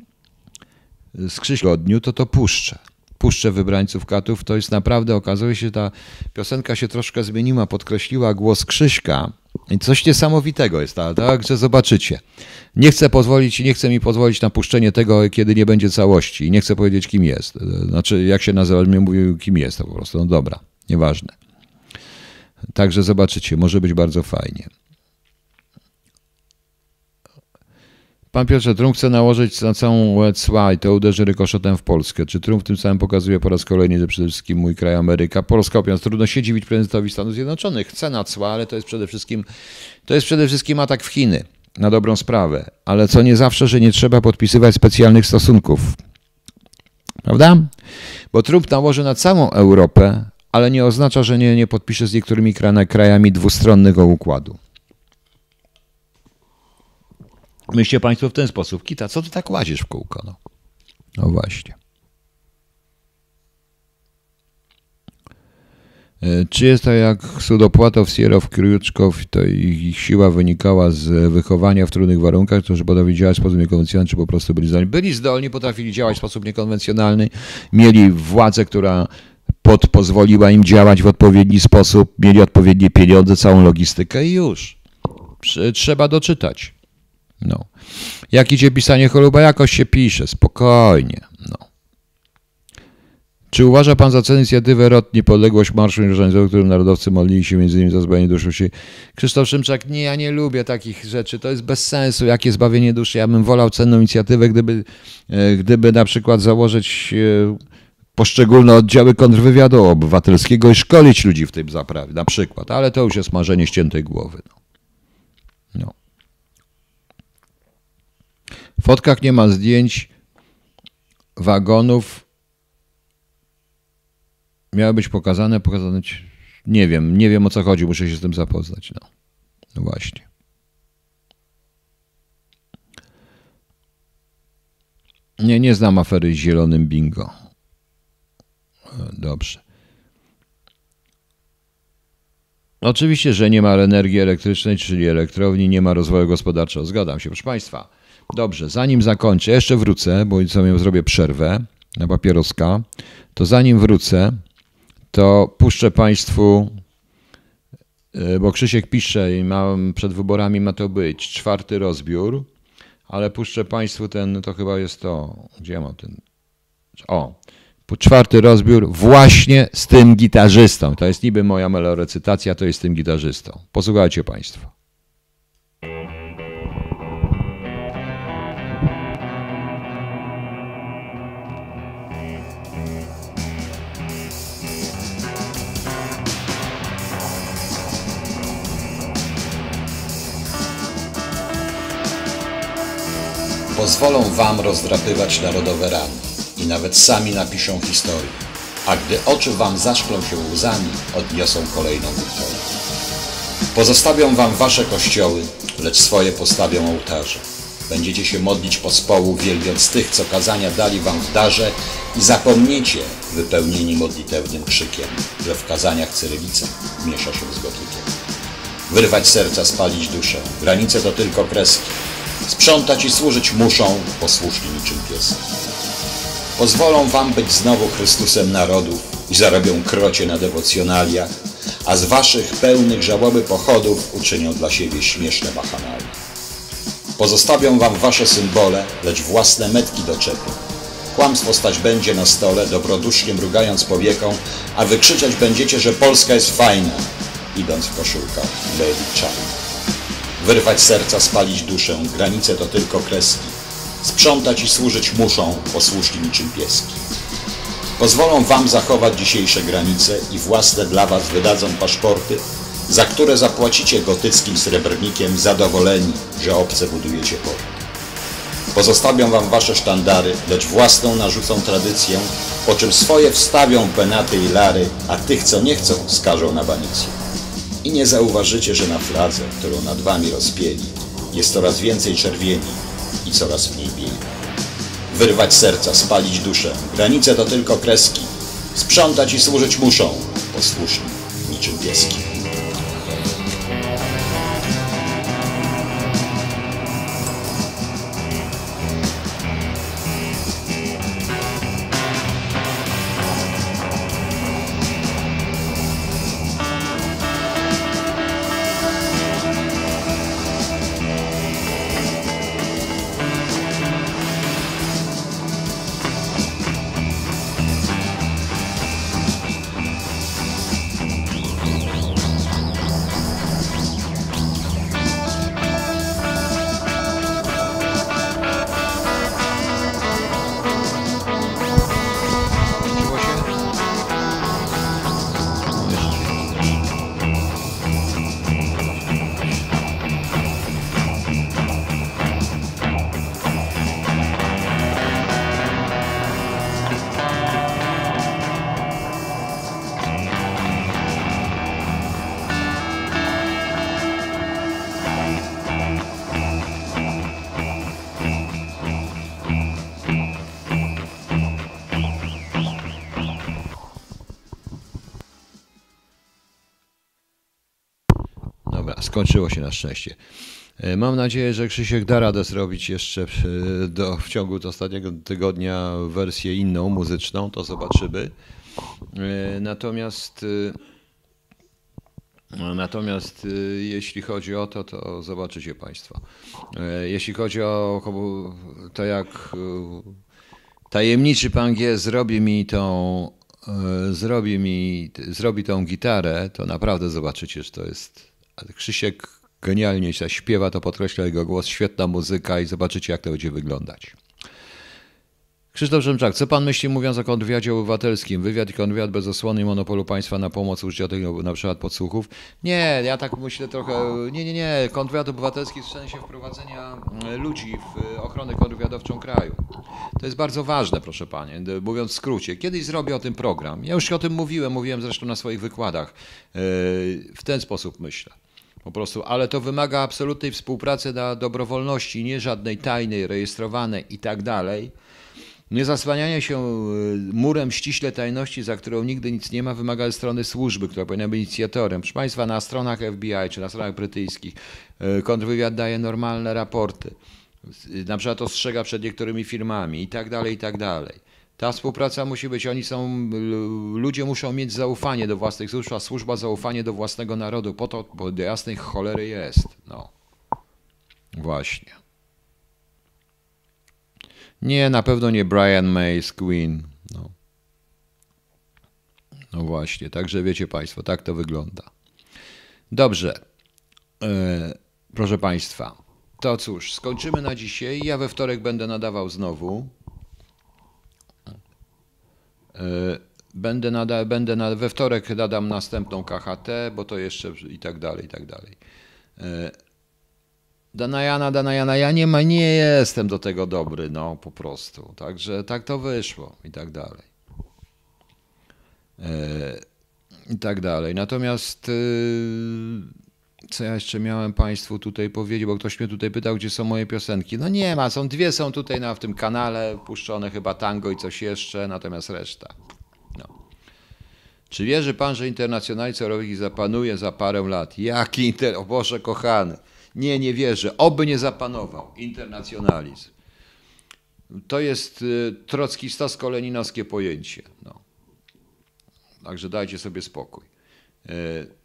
z Krzyśgodniu, to to puszczę. Puszczę Wybrańców Katów, to jest naprawdę, okazuje się, ta piosenka się troszkę zmieniła, podkreśliła głos Krzyśka, i coś niesamowitego jest, tak, tak, że zobaczycie. Nie chcę pozwolić, nie chcę mi pozwolić na puszczenie tego, kiedy nie będzie całości. I nie chcę powiedzieć, kim jest. Znaczy, jak się nazywa, nie mówię, kim jest to po prostu. No dobra, nieważne. Także zobaczycie, może być bardzo fajnie. Pan Piotrze, Trump chce nałożyć na całą e cła i to uderzy rykoszotem w Polskę. Czy Trump tym samym pokazuje po raz kolejny, że przede wszystkim mój kraj Ameryka, Polska, opiąc, trudno się dziwić prezydentowi Stanów Zjednoczonych. Chce na cła, ale to jest przede wszystkim, to jest przede wszystkim atak w Chiny, na dobrą sprawę. Ale co nie zawsze, że nie trzeba podpisywać specjalnych stosunków. Prawda? Bo Trump nałoży na całą Europę, ale nie oznacza, że nie, nie podpisze z niektórymi krajami dwustronnego układu. Myślcie Państwo w ten sposób. Kita, co ty tak łazisz w kółko? No, no właśnie. E, czy jest to tak jak Sudopłatow, Sierow, Kriuczkow, to ich, ich, siła wynikała z wychowania w trudnych warunkach, którzy potrafili działać w sposób niekonwencjonalny, czy po prostu byli zdolni? Byli zdolni, potrafili działać w sposób niekonwencjonalny, mieli władzę, która pod, pozwoliła im działać w odpowiedni sposób, mieli odpowiednie pieniądze, całą logistykę i już. Trzeba doczytać. No. Jak idzie pisanie choluba? Jakoś się pisze, spokojnie. No. Czy uważa pan za cenę inicjatywy ROT Niepodległość Marszu Niżańcowego, którym narodowcy modlili się między innymi za zbawienie duszy? Krzysztof Szymczak, nie, ja nie lubię takich rzeczy, to jest bez sensu, jakie zbawienie duszy. Ja bym wolał cenną inicjatywę, gdyby, e, gdyby na przykład założyć e, poszczególne oddziały kontrwywiadu obywatelskiego i szkolić ludzi w tym zaprawie, na przykład, ale to już jest marzenie ściętej głowy. No. W fotkach nie ma zdjęć wagonów. Miały być pokazane, pokazane. Nie wiem, nie wiem o co chodzi, muszę się z tym zapoznać. No, no właśnie. Nie, nie znam afery z zielonym bingo. Dobrze. Oczywiście, że nie ma energii elektrycznej, czyli elektrowni, nie ma rozwoju gospodarczego. Zgadzam się, proszę Państwa. Dobrze, zanim zakończę, jeszcze wrócę, bo sobie zrobię przerwę na papieroska, to zanim wrócę, to puszczę Państwu, e, bo Krzysiek pisze i mam, przed wyborami ma to być czwarty rozbiór, ale puszczę Państwu ten, to chyba jest to, gdzie ja mam ten, o, czwarty rozbiór właśnie z tym gitarzystą. To jest niby moja melorecytacja, to jest z tym gitarzystą. Posłuchajcie Państwo. pozwolą wam rozdrapywać narodowe rany i nawet sami napiszą historię, a gdy oczy wam zaszklą się łzami, odniosą kolejną wiktorię. Pozostawią wam wasze kościoły, lecz swoje postawią ołtarze. Będziecie się modlić pospołu, wielbiąc tych, co kazania dali wam w darze i zapomnijcie, wypełnieni modlitewnym krzykiem, że w kazaniach cyrylica miesza się z gotykiem. Wyrwać serca, spalić duszę. Granice to tylko kreski. Sprzątać i służyć muszą, posłuszni niczym pies. Pozwolą wam być znowu Chrystusem narodu i zarobią krocie na dewocjonaliach, a z waszych pełnych żałoby pochodów uczynią dla siebie śmieszne bachanalia. Pozostawią wam wasze symbole, lecz własne metki doczepią. Kłamstwo stać będzie na stole, dobrodusznie mrugając powieką, a wykrzyczeć będziecie, że Polska jest fajna, idąc w koszulkach Lady Czarna. Wyrwać serca, spalić duszę, granice to tylko kreski. Sprzątać i służyć muszą, posłuszni niczym pieski. Pozwolą wam zachować dzisiejsze granice i własne dla was wydadzą paszporty, za które zapłacicie gotyckim srebrnikiem zadowoleni, że obce budujecie porty. Pozostawią wam wasze sztandary, lecz własną narzucą tradycję, po czym swoje wstawią penaty i lary, a tych, co nie chcą, skażą na banicję i nie zauważycie, że na fladze, którą nad wami rozpieli, jest coraz więcej czerwieni i coraz mniej bieli. Wyrwać serca, spalić duszę, granice to tylko kreski, sprzątać i służyć muszą, posłuszni, niczym pieski. skończyło się na szczęście. E, mam nadzieję, że Krzysiek da radę zrobić jeszcze e, do, w ciągu ostatniego tygodnia wersję inną, muzyczną, to zobaczymy. E, natomiast Natomiast jeśli chodzi o to, to zobaczycie Państwo. Jeśli chodzi o to, jak tajemniczy pan G zrobi mi tą, zrobi mi, zrobi tą gitarę, to naprawdę zobaczycie, że to jest Krzysiek genialnie się śpiewa, to podkreśla jego głos, świetna muzyka i zobaczycie, jak to będzie wyglądać. Krzysztof Rzemczak, co pan myśli mówiąc o kontrwywiadzie obywatelskim? Wywiad i kontrwywiad bez osłony monopolu państwa na pomoc użytkownikom na przykład podsłuchów? Nie, ja tak myślę trochę, nie, nie, nie, kontrwywiad obywatelski w sensie wprowadzenia e, ludzi w e, ochronę kontrwywiadowczą kraju. To jest bardzo ważne, proszę panie, mówiąc w skrócie. Kiedyś zrobię o tym program. Ja już o tym mówiłem, mówiłem zresztą na swoich wykładach. E, w ten sposób myślę. Po prostu, ale to wymaga absolutnej współpracy na dobrowolności, nie żadnej tajnej, rejestrowanej i tak dalej. Nie zasłanianie się y, murem ściśle tajności, za którą nigdy nic nie ma, wymaga ze strony służby, która powinna być inicjatorem. Proszę Państwa, na stronach FBI czy na stronach brytyjskich y, kontrwywiad daje normalne raporty. Y, na przykład ostrzega przed niektórymi firmami i tak dalej, i tak dalej. Ta współpraca musi być, oni są, ludzie muszą mieć zaufanie do własnych służb, a służba zaufanie do własnego narodu, po to, bo do jasnej cholery jest, no. Właśnie. Nie, na pewno nie Brian May z Queen, no. No właśnie, także wiecie Państwo, tak to wygląda. Dobrze, e, proszę Państwa, to cóż, skończymy na dzisiaj, ja we wtorek będę nadawał znowu. E, będę, nada, będę na, we wtorek nadam następną KHT, bo to jeszcze i tak dalej, i tak dalej. E, Danajana, Danajana, ja nie, ma, nie jestem do tego dobry, no po prostu. Także tak to wyszło i tak dalej. E, I tak dalej. Natomiast y, co ja jeszcze miałem Państwu tutaj powiedzieć, bo ktoś mnie tutaj pytał, gdzie są moje piosenki. No nie ma, są dwie, są tutaj na, w tym kanale, puszczone chyba tango i coś jeszcze, natomiast reszta. No. Czy wierzy Pan, że internacjonalizm europejski zapanuje za parę lat? Jaki inter... O Boże kochany. Nie, nie wierzę. Oby nie zapanował internacjonalizm. To jest y, trockistowsko-leninowskie pojęcie. No. Także dajcie sobie spokój. Y,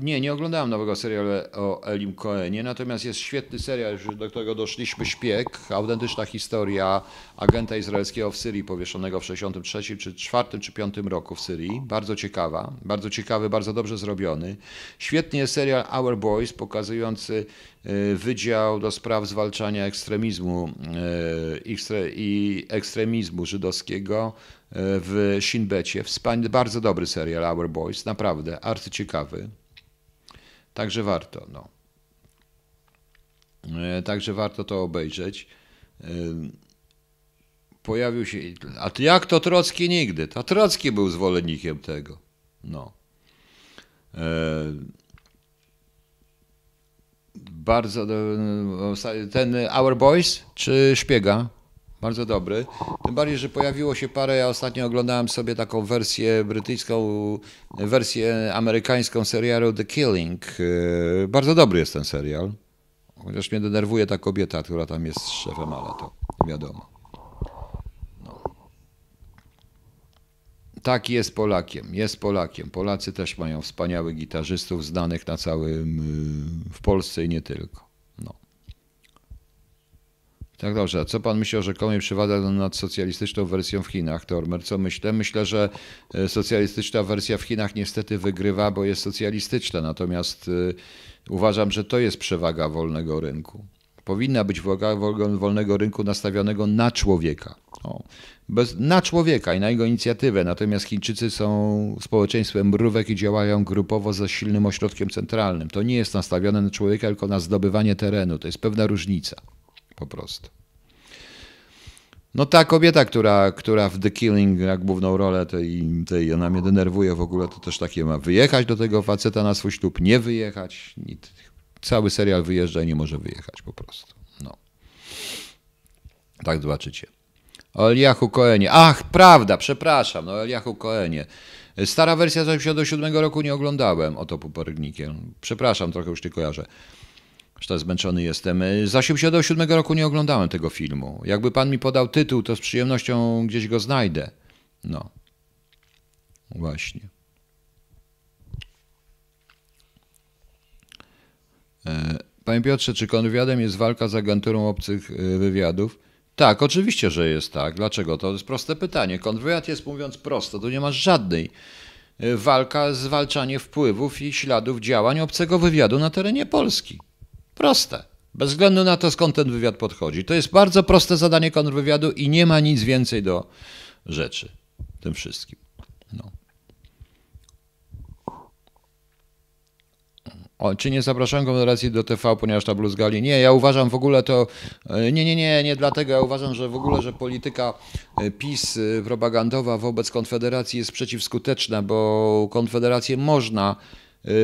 nie, nie oglądałem nowego serialu o Elim Cohenie. natomiast jest świetny serial, do którego doszliśmy, Śpieg, autentyczna historia agenta izraelskiego w Syrii powieszonego w 63, czy 4, czy 5 roku w Syrii. Bardzo ciekawa, bardzo ciekawy, bardzo dobrze zrobiony. Świetny jest serial Our Boys, pokazujący e, Wydział do Spraw Zwalczania Ekstremizmu e, i Ekstremizmu Żydowskiego e, w Shinbecie. Wspaniały, bardzo dobry serial Our Boys, naprawdę, arcyciekawy. Także warto, no. E, także warto to obejrzeć. E, pojawił się. A jak to Trocki nigdy? To Trocki był zwolennikiem tego. No. E, bardzo. No, ten Our Boys czy szpiega? Bardzo dobry. Tym bardziej, że pojawiło się parę, ja ostatnio oglądałem sobie taką wersję brytyjską, wersję amerykańską serialu The Killing. E, bardzo dobry jest ten serial. Chociaż mnie denerwuje ta kobieta, która tam jest szefem, ale to wiadomo. No. Tak jest Polakiem, jest Polakiem. Polacy też mają wspaniałych gitarzystów znanych na całym e, w Polsce i nie tylko. Tak dobrze. A co pan myśli o rzekomej przewadze nad socjalistyczną wersją w Chinach? Tormer, co myślę? Myślę, że e, socjalistyczna wersja w Chinach niestety wygrywa, bo jest socjalistyczna. Natomiast e, uważam, że to jest przewaga wolnego rynku. Powinna być przewaga wolnego rynku nastawionego na człowieka. O, bez, na człowieka i na jego inicjatywę. Natomiast Chińczycy są społeczeństwem mrówek i działają grupowo ze silnym ośrodkiem centralnym. To nie jest nastawione na człowieka, tylko na zdobywanie terenu. To jest pewna różnica po prostu. No ta kobieta, która, która w The Killing jak główną rolę tej, tej, ona mnie denerwuje w ogóle, to też takie ma wyjechać do tego faceta na swój ślub, nie wyjechać. Cały serial wyjeżdża i nie może wyjechać po prostu. No. Tak zobaczycie. O Eliachu Koenie. Ach, prawda, przepraszam, no Eliachu Koenie. Stara wersja z 87 roku nie oglądałem, oto pupernikiem. Przepraszam, trochę już tylko kojarzę. Zresztą tak zmęczony jestem. Y, Za 1987 roku nie oglądałem tego filmu. Jakby pan mi podał tytuł, to z przyjemnością gdzieś go znajdę. No. Właśnie. E, panie Piotrze, czy konwiadem jest walka z agenturą obcych y, wywiadów? Tak, oczywiście, że jest tak. Dlaczego? To jest proste pytanie. Konwiad jest, mówiąc prosto, tu nie ma żadnej y, walka, zwalczanie wpływów i śladów działań obcego wywiadu na terenie Polski. Proste. Bez względu na to, skąd ten wywiad podchodzi. To jest bardzo proste zadanie kontrwywiadu i nie ma nic więcej do rzeczy tym wszystkim. No. O, czy nie zapraszam Konfederacji do TV, ponieważ ta bluzgali? Nie, ja uważam w ogóle to. E, nie, nie, nie, nie dlatego. Ja uważam, że w ogóle, że polityka e, PiS e, propagandowa wobec Konfederacji jest przeciwskuteczna, bo Konfederację można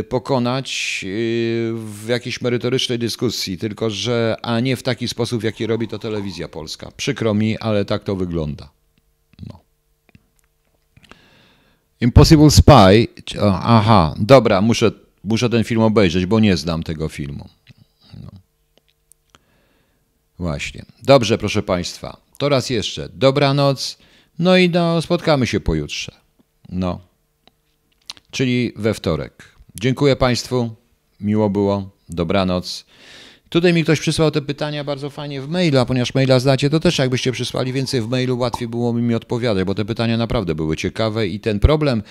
Y, pokonać y, w jakiejś merytorycznej dyskusji, tylko że, a nie w taki sposób, w jaki robi to telewizja polska. Przykro mi, ale tak to wygląda. No. Impossible Spy, aha, dobra, muszę, muszę ten film obejrzeć, bo nie znam tego filmu. No. Właśnie. Dobrze, proszę Państwa, to raz jeszcze dobranoc, no i no, spotkamy się pojutrze. No, czyli we wtorek. Dziękuję Państwu. Miło było. Dobranoc. Tutaj mi ktoś przysłał te pytania bardzo fajnie w maila, ponieważ maila znacie, to też jakbyście przysłali więcej w mailu, łatwiej było mi odpowiadać, bo te pytania naprawdę były ciekawe i ten problem,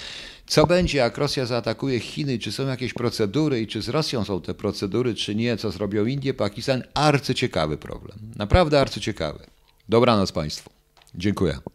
co będzie, jak Rosja zaatakuje Chiny, czy są jakieś procedury i czy z Rosją są te procedury, czy nie, co zrobią Indie, Pakistan, arcyciekawy problem. Naprawdę arcyciekawy. Dobranoc Państwu. Dziękuję.